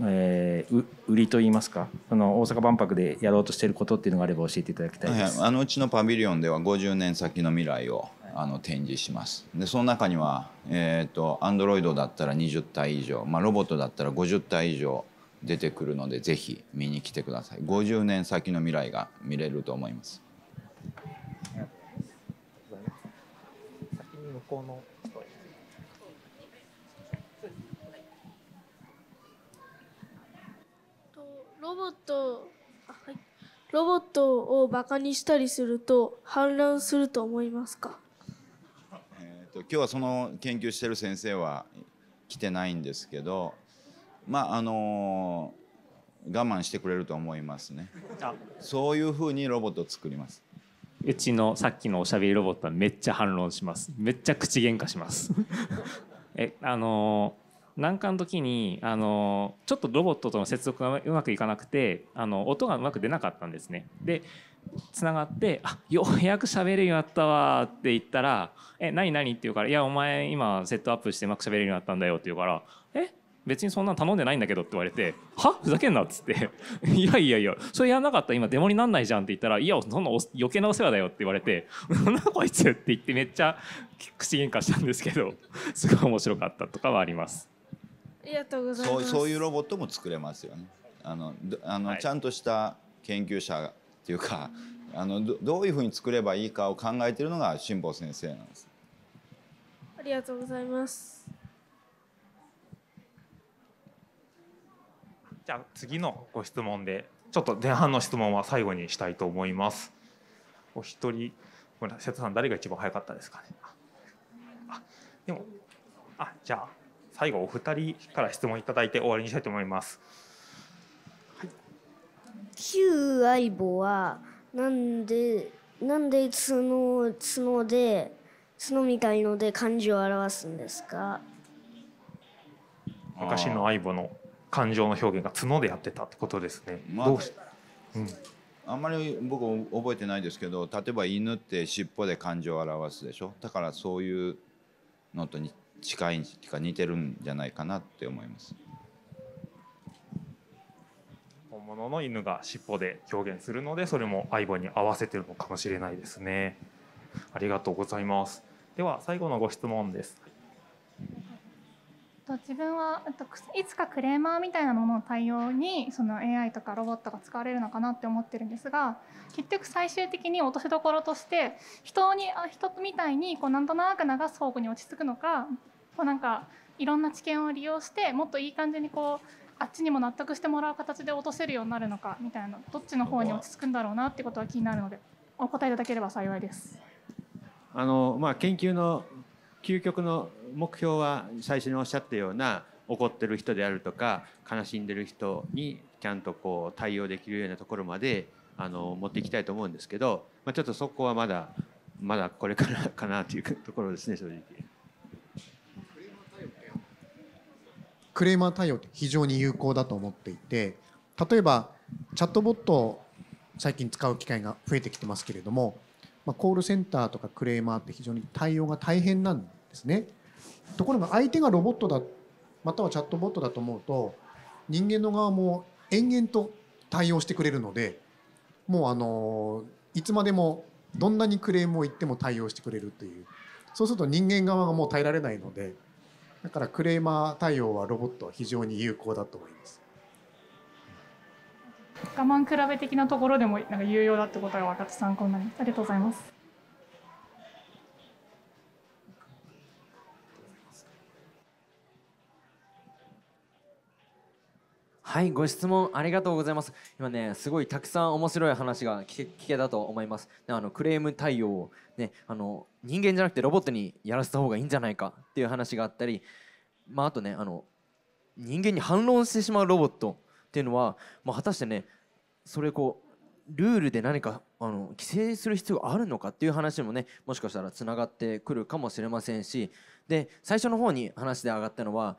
う、えー、売りといいますかその大阪万博でやろうとしてることっていうのがあれば教えていただきたいです、はい、あのうちのパビリオンでは50年先の未来をあの展示しますでその中にはえっ、とアンドロイドだったら20体以上、まあ、ロボットだったら50体以上出てくるのでぜひ見に来てください50年先の未来が見れると思います校のロボットはい、ロボットをバカにしたりすると反乱すると思いますか、えーと、今日はその研究している先生は来てないんですけどまああのー、我慢してくれると思いますねそういうふうにロボットを作りますうちのさっきのおしゃべりロボットはめっちゃ反論しますめっちゃ口喧嘩します えあのなんかの時にあのちょっとロボットとの接続がうまくいかなくてあの音がうまく出なかったんですねでつながって「あようやく喋れるようになったわ」って言ったら「え何何?」って言うから「いやお前今セットアップしてうまくしゃべるようになったんだよ」って言うから「え別にそんな頼んでないんだけどって言われてはふざけんなっつっていやいやいやそれやらなかったら今デモになんないじゃんって言ったらいやそんな余計なお世話だよって言われてなんだこいつって言ってめっちゃ口喧嘩したんですけど すごい面白かったとかはあります。ありがとうございますそういうロボットも作れますよね。あのあの、はい、ちゃんとした研究者っていうかあのどういうふうに作ればいいかを考えているのが辛坊先生なんです。ありがとうございます。じゃあ次のご質問でちょっと前半の質問は最後にしたいと思います。お一人ごめんなさい、瀬戸さん誰が一番早かったですかね。あでもあじゃあ最後お二人から質問いただいて終わりにしたいと思います。旧相棒はなんでなんで角角で角みたいので漢字を表すんですか昔の相棒の感情の表現が角でやってたってことですね。まあ、どうし、うんあんまり僕覚えてないですけど例えば犬って尻尾で感情を表すでしょだからそういうのとに近いっか似てるんじゃないかなって思います本物の犬が尻尾で表現するのでそれも相棒に合わせてるのかもしれないですねありがとうございますでは最後のご質問ですと自分はといつかクレーマーみたいなものの対応にその AI とかロボットが使われるのかなって思ってるんですが結局最終的に落としどころとして人にあ人みたいにこうなんとなく流す方向に落ち着くのかこうなんかいろんな知見を利用してもっといい感じにこうあっちにも納得してもらう形で落とせるようになるのかみたいなどっちの方に落ち着くんだろうなってことは気になるのでお答えいただければ幸いです。あのまあ、研究の究極の目標は最初におっしゃったような怒ってる人であるとか悲しんでる人にちゃんとこう対応できるようなところまであの持っていきたいと思うんですけど、まあ、ちょっとそこはまだまだこれからかなというところですね正直。クレーマー対応って非常に有効だと思っていて例えばチャットボットを最近使う機会が増えてきてますけれども、まあ、コールセンターとかクレーマーって非常に対応が大変なんですね。ところが相手がロボットだまたはチャットボットだと思うと人間の側も延々と対応してくれるのでもうあのいつまでもどんなにクレームを言っても対応してくれるというそうすると人間側がもう耐えられないのでだからクレーマー対応はロボットは非常に有効だと思います。我慢比べ的なところでもなんか有用だってことが分かって参考になります。ありがとうございます。はいご質問ありがとうございます今ねすごいたくさん面白い話が聞けたと思いますあのクレーム対応をねあの人間じゃなくてロボットにやらせた方がいいんじゃないかっていう話があったりまああとねあの人間に反論してしまうロボットっていうのは、まあ、果たしてねそれこうルールで何かあの規制する必要があるのかっていう話もねもしかしたらつながってくるかもしれませんしで最初の方に話で上がったのは、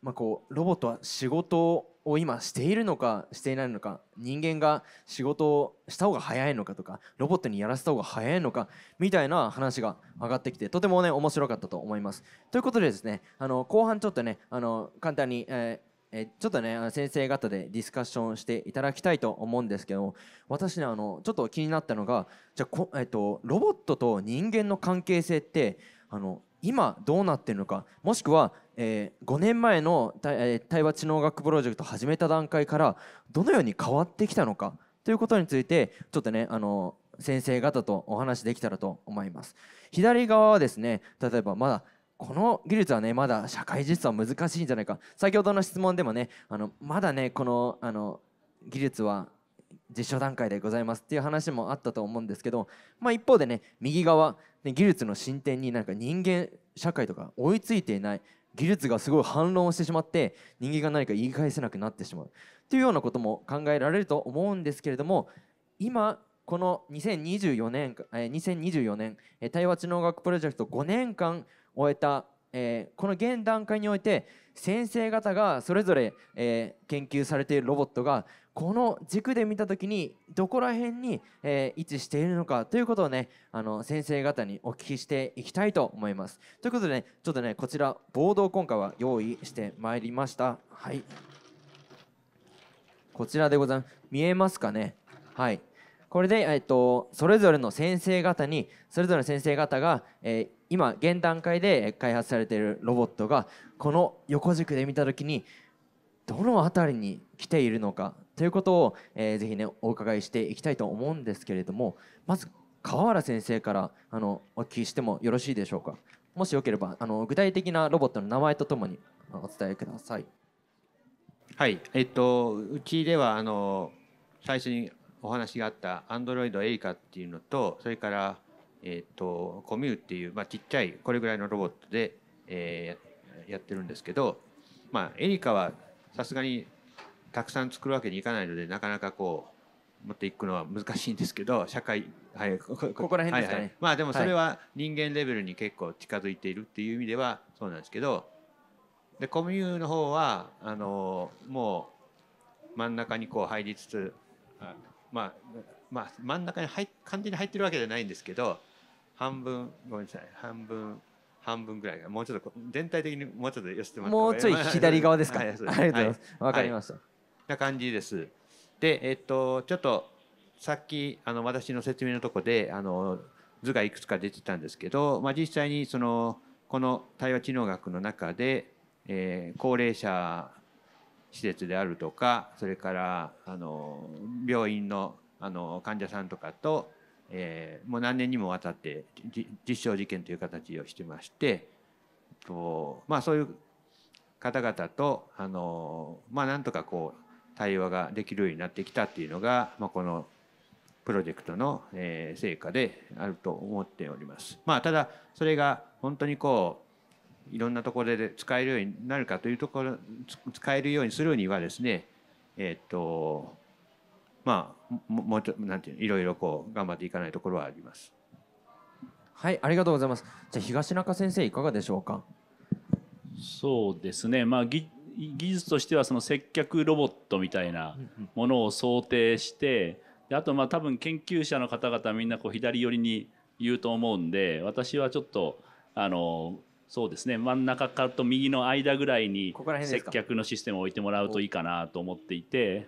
まあ、こうロボットは仕事を今しているのかしていないのか人間が仕事をした方が早いのかとかロボットにやらせた方が早いのかみたいな話が上がってきてとてもね面白かったと思います。ということでですねあの後半ちょっとねあの簡単に、えーえちょっとね先生方でディスカッションしていただきたいと思うんですけど私ねあのちょっと気になったのがじゃこ、えっと、ロボットと人間の関係性ってあの今どうなってるのかもしくは、えー、5年前の対話知能学プロジェクト始めた段階からどのように変わってきたのかということについてちょっとねあの先生方とお話できたらと思います左側はですね例えばまだこの技術はねまだ社会実装は難しいんじゃないか先ほどの質問でもねあのまだねこのあの技術は実証段階でございますっていう話もあったと思うんですけど、まあ、一方でね右側、ね、技術の進展になんか人間社会とか追いついていない技術がすごい反論をしてしまって人間が何か言い返せなくなってしまうというようなことも考えられると思うんですけれども今この2024年2024年対話知能学プロジェクト5年間終えたえー、この現段階において先生方がそれぞれ、えー、研究されているロボットがこの軸で見た時にどこら辺に、えー、位置しているのかということをねあの先生方にお聞きしていきたいと思います。ということでねちょっとねこちらボードを今回は用意してまいりました。はいこちらでございます。見えますかねはいこれで、えっと、それぞれの先生方にそれぞれの先生方が、えー、今現段階で開発されているロボットがこの横軸で見た時にどの辺りに来ているのかということを、えー、ぜひねお伺いしていきたいと思うんですけれどもまず川原先生からあのお聞きしてもよろしいでしょうかもしよければあの具体的なロボットの名前とともにお伝えください。はい、えっと、うちではあの最初にお話があったアンドロイドエリカっていうのとそれから、えーと、とコミューっていう、まあ、ちっちゃいこれぐらいのロボットで、えー、やってるんですけど、まあ、エリカはさすがにたくさん作るわけにいかないのでなかなかこう持っていくのは難しいんですけど社会、はい、ここら辺ですかね、はいはい、まあでもそれは人間レベルに結構近づいているっていう意味ではそうなんですけどでコミューの方はあのもう真ん中にこう入りつつまあまあ、真ん中に入完全に入ってるわけじゃないんですけど半分ごめんなさい半分半分ぐらいがもうちょっと全体的にもうちょっと寄せてもらもうちょい左側ですか、はい、ありがとうございますわ、はい、かりました、な感じですでえっとちょっとさっきあの私の説明のとこであの図がいくつか出てたんですけど、まあ、実際にそのこの対話知能学の中で、えー、高齢者施設であるとかそれからあの病院のあの患者さんとかと、えー、もう何年にもわたって実証実験という形をしてましてと、まあ、そういう方々とあの、まあ、なんとかこう対話ができるようになってきたっていうのが、まあ、このプロジェクトの成果であると思っております。まあ、ただそれが本当にこいろんなところで使えるようになるかというところ使えるようにするにはですねえっ、とまあもうちょなんていういろいろこう頑張っていかないところはあります。はいありがとうございます。じゃあ東中先生いかがでしょうか。そうですねまあ技技術としてはその接客ロボットみたいなものを想定して。であとまあ多分研究者の方々みんなこう左寄りに言うと思うんで私はちょっとあのそうですね真ん中かと右の間ぐらいに接客のシステムを置いてもらうといいかなと思っていて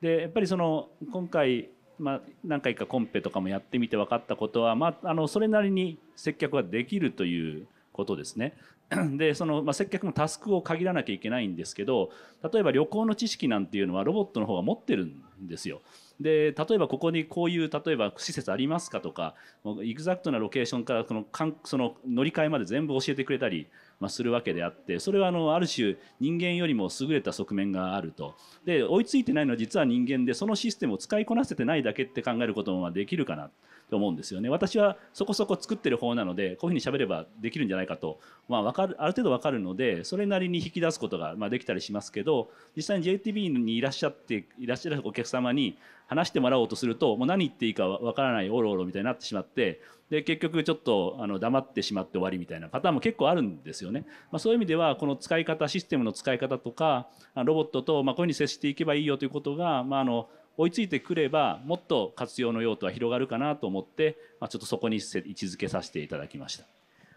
でやっぱりその今回、まあ、何回かコンペとかもやってみて分かったことは、まあ、あのそれなりに接客はできるということですね。でその、まあ、接客もタスクを限らなきゃいけないんですけど例えば旅行の知識なんていうのはロボットの方が持ってるんですよ。で例えばここにこういう例えば施設ありますかとかもうエグザクトなロケーションからそのかんその乗り換えまで全部教えてくれたり、まあ、するわけであってそれはあのある種人間よりも優れた側面があるとで追いついてないのは実は人間でそのシステムを使いこなせてないだけって考えることもできるかなと思うんですよね私はそこそこ作ってる方なのでこういうふうにしゃべればできるんじゃないかと、まあ、かるある程度わかるのでそれなりに引き出すことが、まあできたりしますけど実際に JTB にいらっしゃっていらっしゃるお客様に話してもらおうとするともう何言っていいかわからないおろおろみたいになってしまってで結局ちょっとあの黙ってしまって終わりみたいなパターンも結構あるんですよね。まあ、そういう意味ではこの使い方システムの使い方とかロボットとまあこういうふうに接していけばいいよということが、まあ、あの追いついてくればもっと活用の用途は広がるかなと思って、まあ、ちょっとそこに位置づけさせていただきました。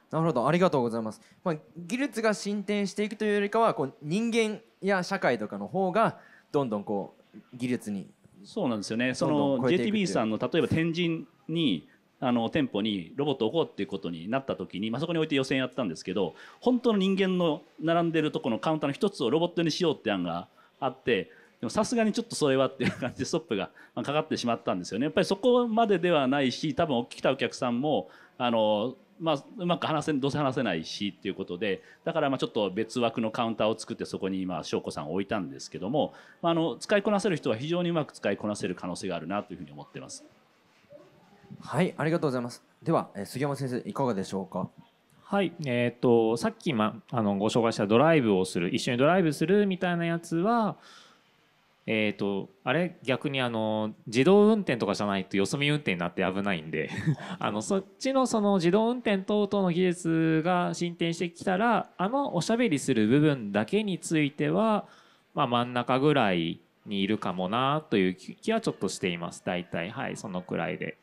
なるほどありがとうございます、まあ、技術が進展していくというよりかはこう人間や社会とかの方がどんどんこう技術にそうなんですよねその JTB さんの例えば天神にあの店舗にロボットを置こうっていうことになった時に、まあ、そこに置いて予選やったんですけど本当の人間の並んでるとこのカウンターの一つをロボットにしようって案があってでもさすがにちょっとそれはっていう感じでストップがかかってしまったんですよね。やっぱりそこまでではないし多分来たお客さんもあのまあ、うまく話せどうせ話せないしっていうことでだからまあちょっと別枠のカウンターを作ってそこに今翔子さんを置いたんですけども、まあ、あの使いこなせる人は非常にうまく使いこなせる可能性があるなというふうに思ってます。はいありがとうございますでは、杉山先生いかがでしょうかはい、えーと、とさっき、ま、あのご紹介したドライブをする一緒にドライブするみたいなやつはえーと、あれ逆にあの自動運転とかじゃないとよそ見運転になって危ないんで あのそっちのその自動運転等々の技術が進展してきたらあのおしゃべりする部分だけについては、まあ、真ん中ぐらいにいるかもなという気はちょっとしています大体はいそのくらいで。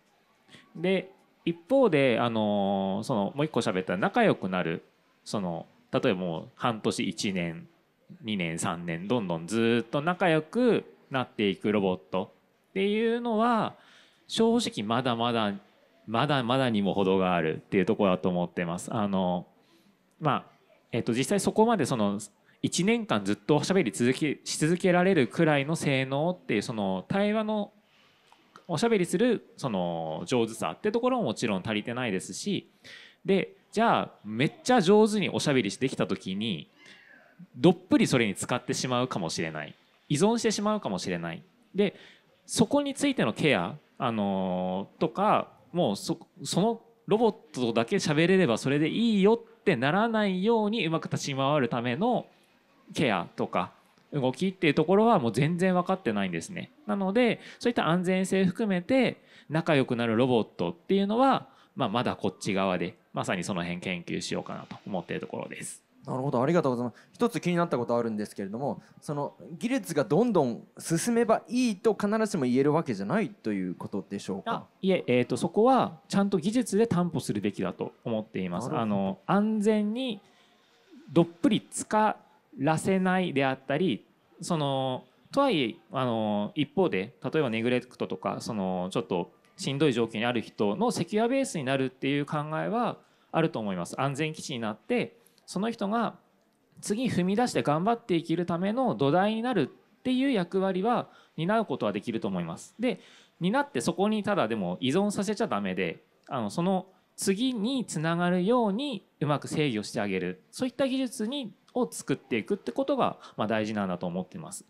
で一方で、あのそのもう一個喋ったら、仲良くなるその例えばもう半年1年2年3年どんどんずっと仲良くなっていくロボットっていうのは正直まだまだまだまだにも程があるっていうところだと思ってます。あのまあえっと、実際そこまでその1年間ずっとおべり続けし続けられるくらいの性能っていうその対話のおしゃべりするその上手さってところももちろん足りてないですしでじゃあめっちゃ上手におしゃべりしてきた時にどっぷりそれに使ってしまうかもしれない依存してしまうかもしれないでそこについてのケア、あのー、とかもうそのロボットだけ喋れればそれでいいよってならないようにうまく立ち回るためのケアとか動きっていうところはもう全然分かってないんですね。なのでそういった安全性含めて仲良くなるロボットっていうのは、まあ、まだこっち側でまさにその辺研究しようかなと思っているところです。なるほどありがとうございます一つ気になったことあるんですけれどもその技術がどんどん進めばいいと必ずしも言えるわけじゃないということでしょうかいええーと、そこはちゃんと技術で担保するべきだと思っていますあの安全にどっぷりからせないであったりそのとはいえあの一方で例えばネグレクトとかそのちょっとしんどい状況にある人のセキュアベースになるっていう考えはあると思います安全基地になってその人が次踏み出して頑張って生きるための土台になるっていう役割は担うことはできると思います。で担ってそこにただでも依存させちゃダメであのその次につながるようにうまく制御してあげるそういった技術にを作っていくってことが、まあ、大事なんだと思ってます。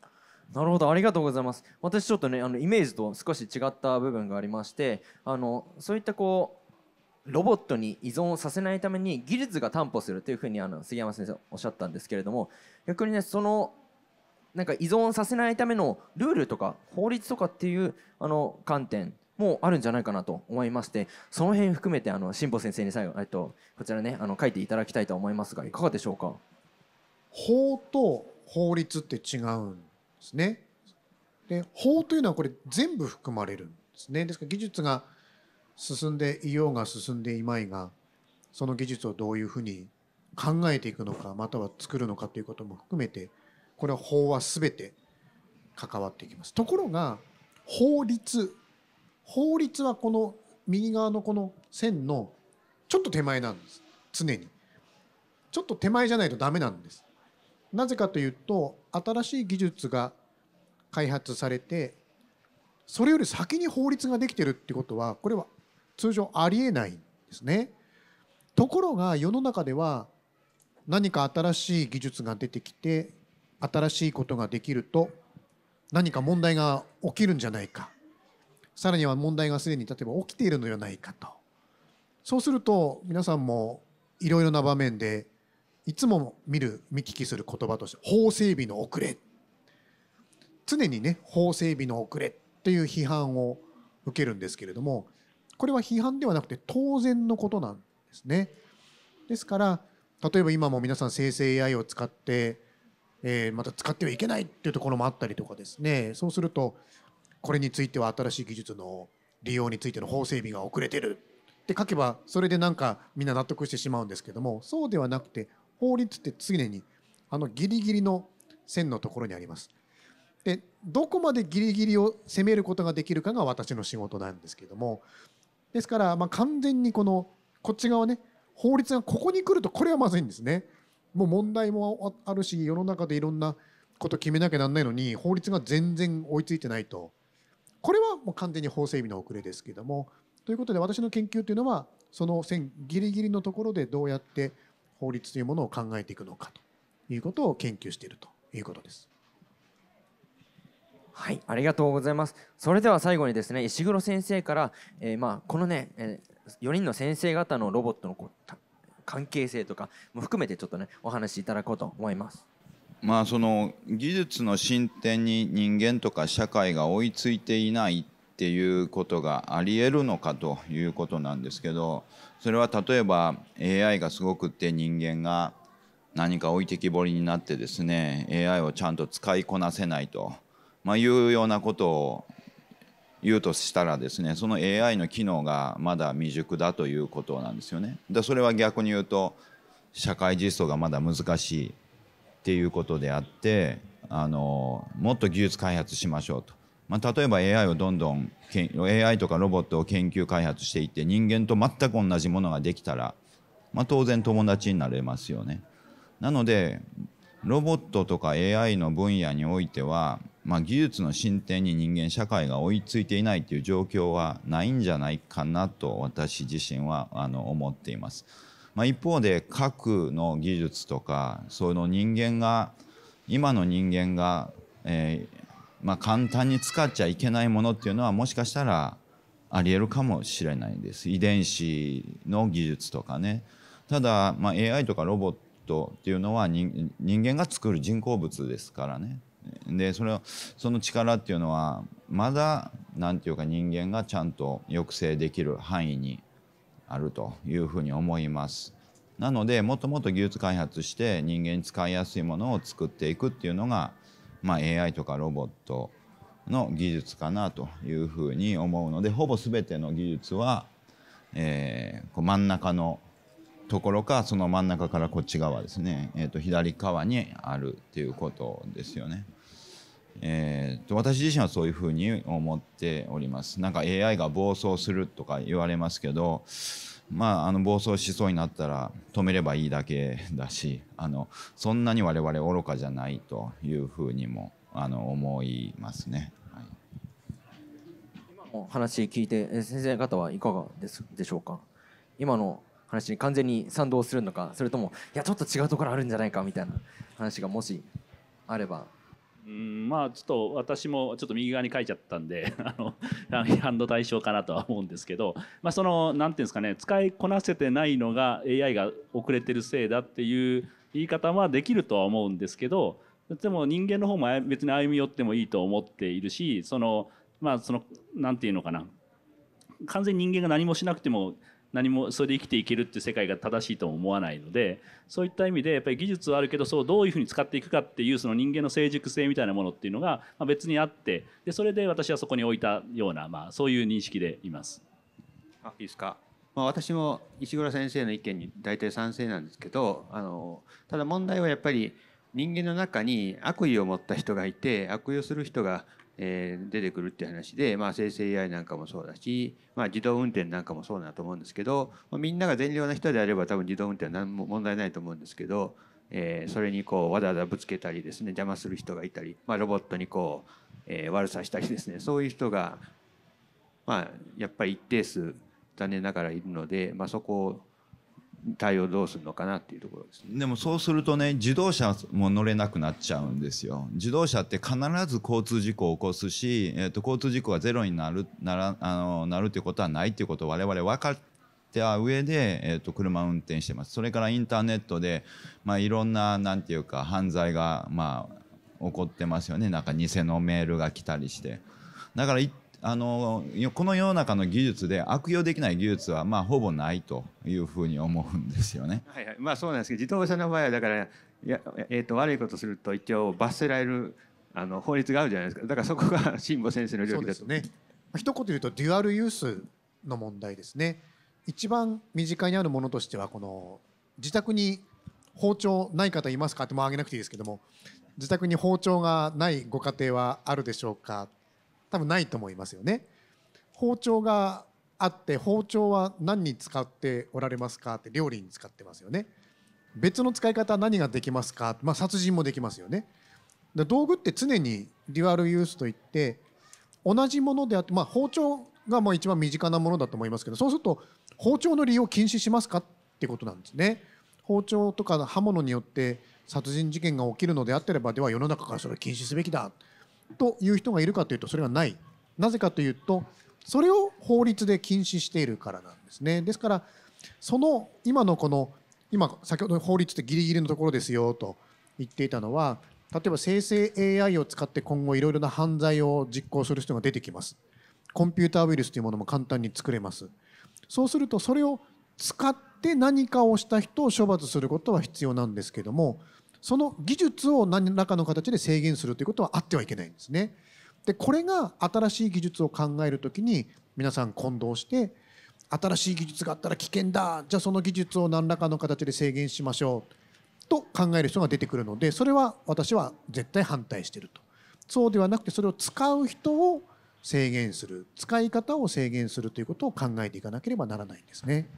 なるほどありがとうございます私ちょっとねあのイメージと少し違った部分がありましてあのそういったこうロボットに依存させないために技術が担保するというふうにあの杉山先生おっしゃったんですけれども逆にねそのなんか依存させないためのルールとか法律とかっていうあの観点もあるんじゃないかなと思いましてその辺含めてあの辛坊先生に最後、えっと、こちらねあの書いていただきたいと思いますがいかがでしょうか法と法律って違うんですね。で法というのはこれ全部含まれるんですね。ですから技術が進んでいようが進んでいまいがその技術をどういうふうに考えていくのかまたは作るのかということも含めてこれは法は全て関わっていきます。ところが法律法律はこの右側のこの線のちょっと手前なんです常にちょっと手前じゃないとダメなんですなぜかというと新しい技術が開発されてそれより先に法律ができてるってことはこれは通常ありえないんですね。ところが世の中では何か新しい技術が出てきて新しいことができると何か問題が起きるんじゃないかさらには問題がすでに例えば起きているのではないかとそうすると皆さんもいろいろな場面でいつも見る見聞きする言葉として法整備の遅れ常にね法整備の遅れという批判を受けるんですけれどもこれは批判ではなくて当然のことなんですね。ですから例えば今も皆さん生成 AI を使って、えー、また使ってはいけないっていうところもあったりとかですねそうするとこれについては新しい技術の利用についての法整備が遅れてるって書けばそれでなんかみんな納得してしまうんですけどもそうではなくて法律って常にあのギリギリの線のところにあります。でどこまでギリギリを攻めることができるかが私の仕事なんですけどもですから、まあ、完全にこのこっち側ね法律がここに来るとこれはまずいんですね。もう問題もあるし世の中でいろんなこと決めなきゃなんないのに法律が全然追いついてないとこれはもう完全に法整備の遅れですけどもということで私の研究というのはその線ギリギリのところでどうやって法律というものを考えていくのかということを研究しているということです。はい、ありがとうございます。それでは最後にですね、石黒先生から、えー、まあこのね、えー、4人の先生方のロボットのこう関係性とかも含めてちょっとね、お話しいただこうと思います。まあその技術の進展に人間とか社会が追いついていないっていうことがありえるのかということなんですけどそれは例えば AI がすごくって人間が何か置いてきぼりになってですね AI をちゃんと使いこなせないとまあ、いうようなことを言うとしたらですねその AI の機能がまだ未熟だということなんですよね。でそれは逆に言うと社会実装がまだ難しいっていうことであってあのもっと技術開発しましょうと。まあ、例えば AI をどんどん AI とかロボットを研究開発していって人間と全く同じものができたら、まあ、当然友達になれますよね。なのでロボットとか AI の分野においてはまあ、技術の進展に人間社会が追いついていないという状況はないんじゃないかなと私自身はあの思っています。まあ、一方で核の技術とかその人間が今の人間が、えーまあ、簡単に使っちゃいけないものっていうのはもしかしたらありえるかもしれないです遺伝子の技術とかねただ、まあ、AI とかロボットっていうのは人間が作る人工物ですからねでそれはその力っていうのはまだ何て言うか人間がちゃんと抑制できる範囲にあるというふうに思います。なのでもっともっと技術開発して人間に使いやすいものを作っていくっていうのが、まあ、AI とかロボットの技術かなというふうに思うのでほぼ全ての技術は、えー、こう真ん中のところかその真ん中からこっち側ですね、えー、と左側にあるっていうことですよね。えー、と私自身はそういうふうに思っております。なんか AI が暴走するとか言われますけど、まあ、あの暴走しそうになったら止めればいいだけだしあのそんなに我々愚かじゃないというふうにもあの思いますね。今の話聞いて先生方はいかがですでしょうか今の話に完全に賛同するのかそれともいやちょっと違うところあるんじゃないかみたいな話がもしあればうんまあちょっと私もちょっと右側に書いちゃったんで あの批判の対象かなとは思うんですけど、まあ、その何て言うんですかね使いこなせてないのが AI が遅れてるせいだっていう言い方はできるとは思うんですけどでも人間の方も別に歩み寄ってもいいと思っているしそのまあその何て言うのかな完全に人間が何もしなくても何もそれで生きていけるって世界が正しいとも思わないのでそういった意味でやっぱり技術はあるけどそうどういうふうに使っていくかっていうその人間の成熟性みたいなものっていうのが別にあってでそれで私はそこに置いたような、まあ、そういう認識でいます。あいいですかまあ、私も石黒先生の意見に大体賛成なんですけどあのただ問題はやっぱり人間の中に悪意を持った人がいて悪用する人がえー、出てくるって話で、まあ、生成 AI なんかもそうだし、まあ、自動運転なんかもそうだと思うんですけど、まあ、みんなが善良な人であれば多分自動運転は何も問題ないと思うんですけど、えー、それにこうわざわざぶつけたりですね邪魔する人がいたり、まあ、ロボットにこう、えー、悪さしたりですねそういう人が、まあ、やっぱり一定数残念ながらいるので、まあ、そこを対応どうするのかなっていうところです、ね、でもそうするとね自動車も乗れなくなっちゃうんですよ自動車って必ず交通事故を起こすし、えーと、交通事故がゼロになるならあのなるということはないっていうことを我々分かった上で、えーと、車運転してますそれからインターネットで、まあ、いろんな何て言うか犯罪がまあ起こってますよねなんか偽のメールが来たりしてだから一あのこの世の中の技術で悪用できない技術はまあほぼないというふうに思うんですよね。はいはい、まあそうなんですけど自動車の場合はだからや、えー、と悪いことすると一応罰せられるあの法律があるじゃないですかだからそこが辛坊先生の領域だと。ね、一言言うとデュアルユースの問題ですね。一番身近にあるものとしてはこの自宅に包丁ない方いますかってもうあげなくていいですけども自宅に包丁がないご家庭はあるでしょうか多分ないと思いますよね。包丁があって包丁は何に使っておられますかって料理に使ってますよね。別の使い方は何ができますか、まあ、殺人もできますよね。で道具って常にデュアルユースといって同じものであって、まあ、包丁がまあ一番身近なものだと思いますけどそうすると包丁の利用禁止しますかってことなんですね。包丁とか刃物によって殺人事件が起きるのであってればでは世の中からそれを禁止すべきだという人がいるかというとそれはないなぜかというとそれを法律で禁止しているからなんですねですからその今のこの今先ほど法律ってギリギリのところですよと言っていたのは例えば生成 AI を使って今後いろいろな犯罪を実行する人が出てきますコンピューターウイルスというものも簡単に作れますそうするとそれを使って何かをした人を処罰することは必要なんですけどもその技術を何らかの形で制限するということはあってはいけないんですね。でこれが新しい技術を考える時に皆さん混同して新しい技術があったら危険だじゃあその技術を何らかの形で制限しましょうと考える人が出てくるのでそれは私は絶対反対してるとそうではなくてそれを使う人を制限する使い方を制限するということを考えていかなければならないんですね。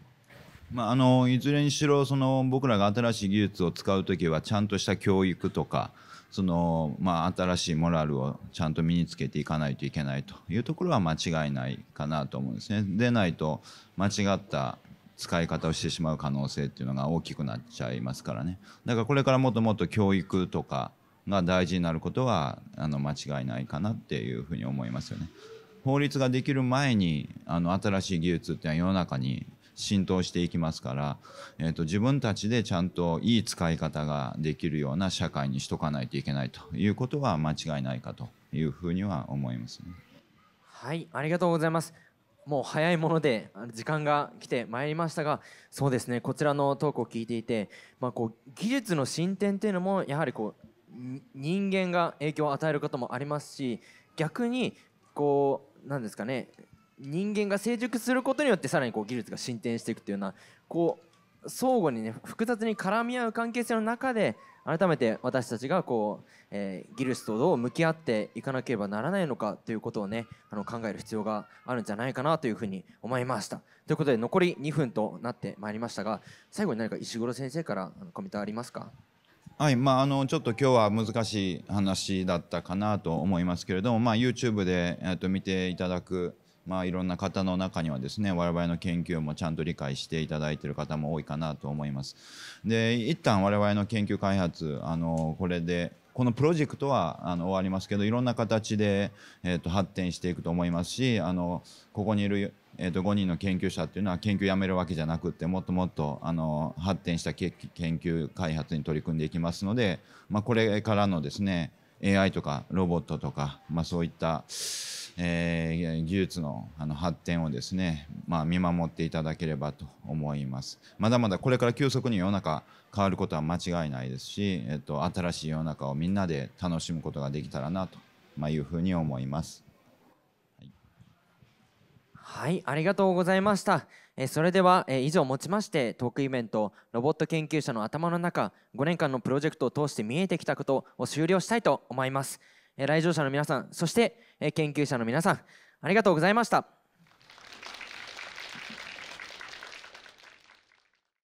まあ、あのいずれにしろその僕らが新しい技術を使う時はちゃんとした教育とかその、まあ、新しいモラルをちゃんと身につけていかないといけないというところは間違いないかなと思うんですね。でないと間違った使い方をしてしまう可能性っていうのが大きくなっちゃいますからね。だからこれからもっともっと教育とかが大事になることはあの間違いないかなっていうふうに思いますよね。法律ができる前にあの新しい技術っていうのは世の中に浸透していきますから、えーと、自分たちでちゃんといい使い方ができるような社会にしとかないといけないということは間違いないかというふうには思います、ね、はいありがとうございますもう早いもので時間が来てまいりましたがそうですねこちらのトークを聞いていて、まあ、こう技術の進展というのもやはりこう人間が影響を与えることもありますし逆にこうなんですかね人間が成熟することによってさらにこう技術が進展していくっていうようなこう相互にね複雑に絡み合う関係性の中で改めて私たちがこう、えー、技術とどう向き合っていかなければならないのかということをねあの考える必要があるんじゃないかなというふうに思いましたということで残り2分となってまいりましたが最後に何か石黒先生からコメントありますかはいまあ、あのちょっと今日は難しい話だったかなと思いますけれども、まあ、YouTube で、えー、と見ていただくまあ、いろんな方の中にはですね我々の研究もちゃんと理解していただいている方も多いかなと思います。で一旦我々の研究開発あのこれでこのプロジェクトはあの終わりますけどいろんな形で、えーと、発展していくと思いますしあのここにいる、えーと、5人の研究者っていうのは研究やめるわけじゃなくってもっともっとあの発展した研究開発に取り組んでいきますので、まあ、これからのですね AI とかロボットとか、まあ、そういったえー、技術のあの発展をですね、まあ、見守っていただければと思いますまだまだこれから急速に世の中変わることは間違いないですし、えっと、新しい世の中をみんなで楽しむことができたらなと、まあ、いうふうに思います。はい、ありがとうございました。えそれでは、え以上をもちましてトークイベント「ロボット研究者の頭の中5年間のプロジェクトを通して見えてきたこと」を終了したいと思います。来場者の皆さんそして研究者の皆さんありがとうございました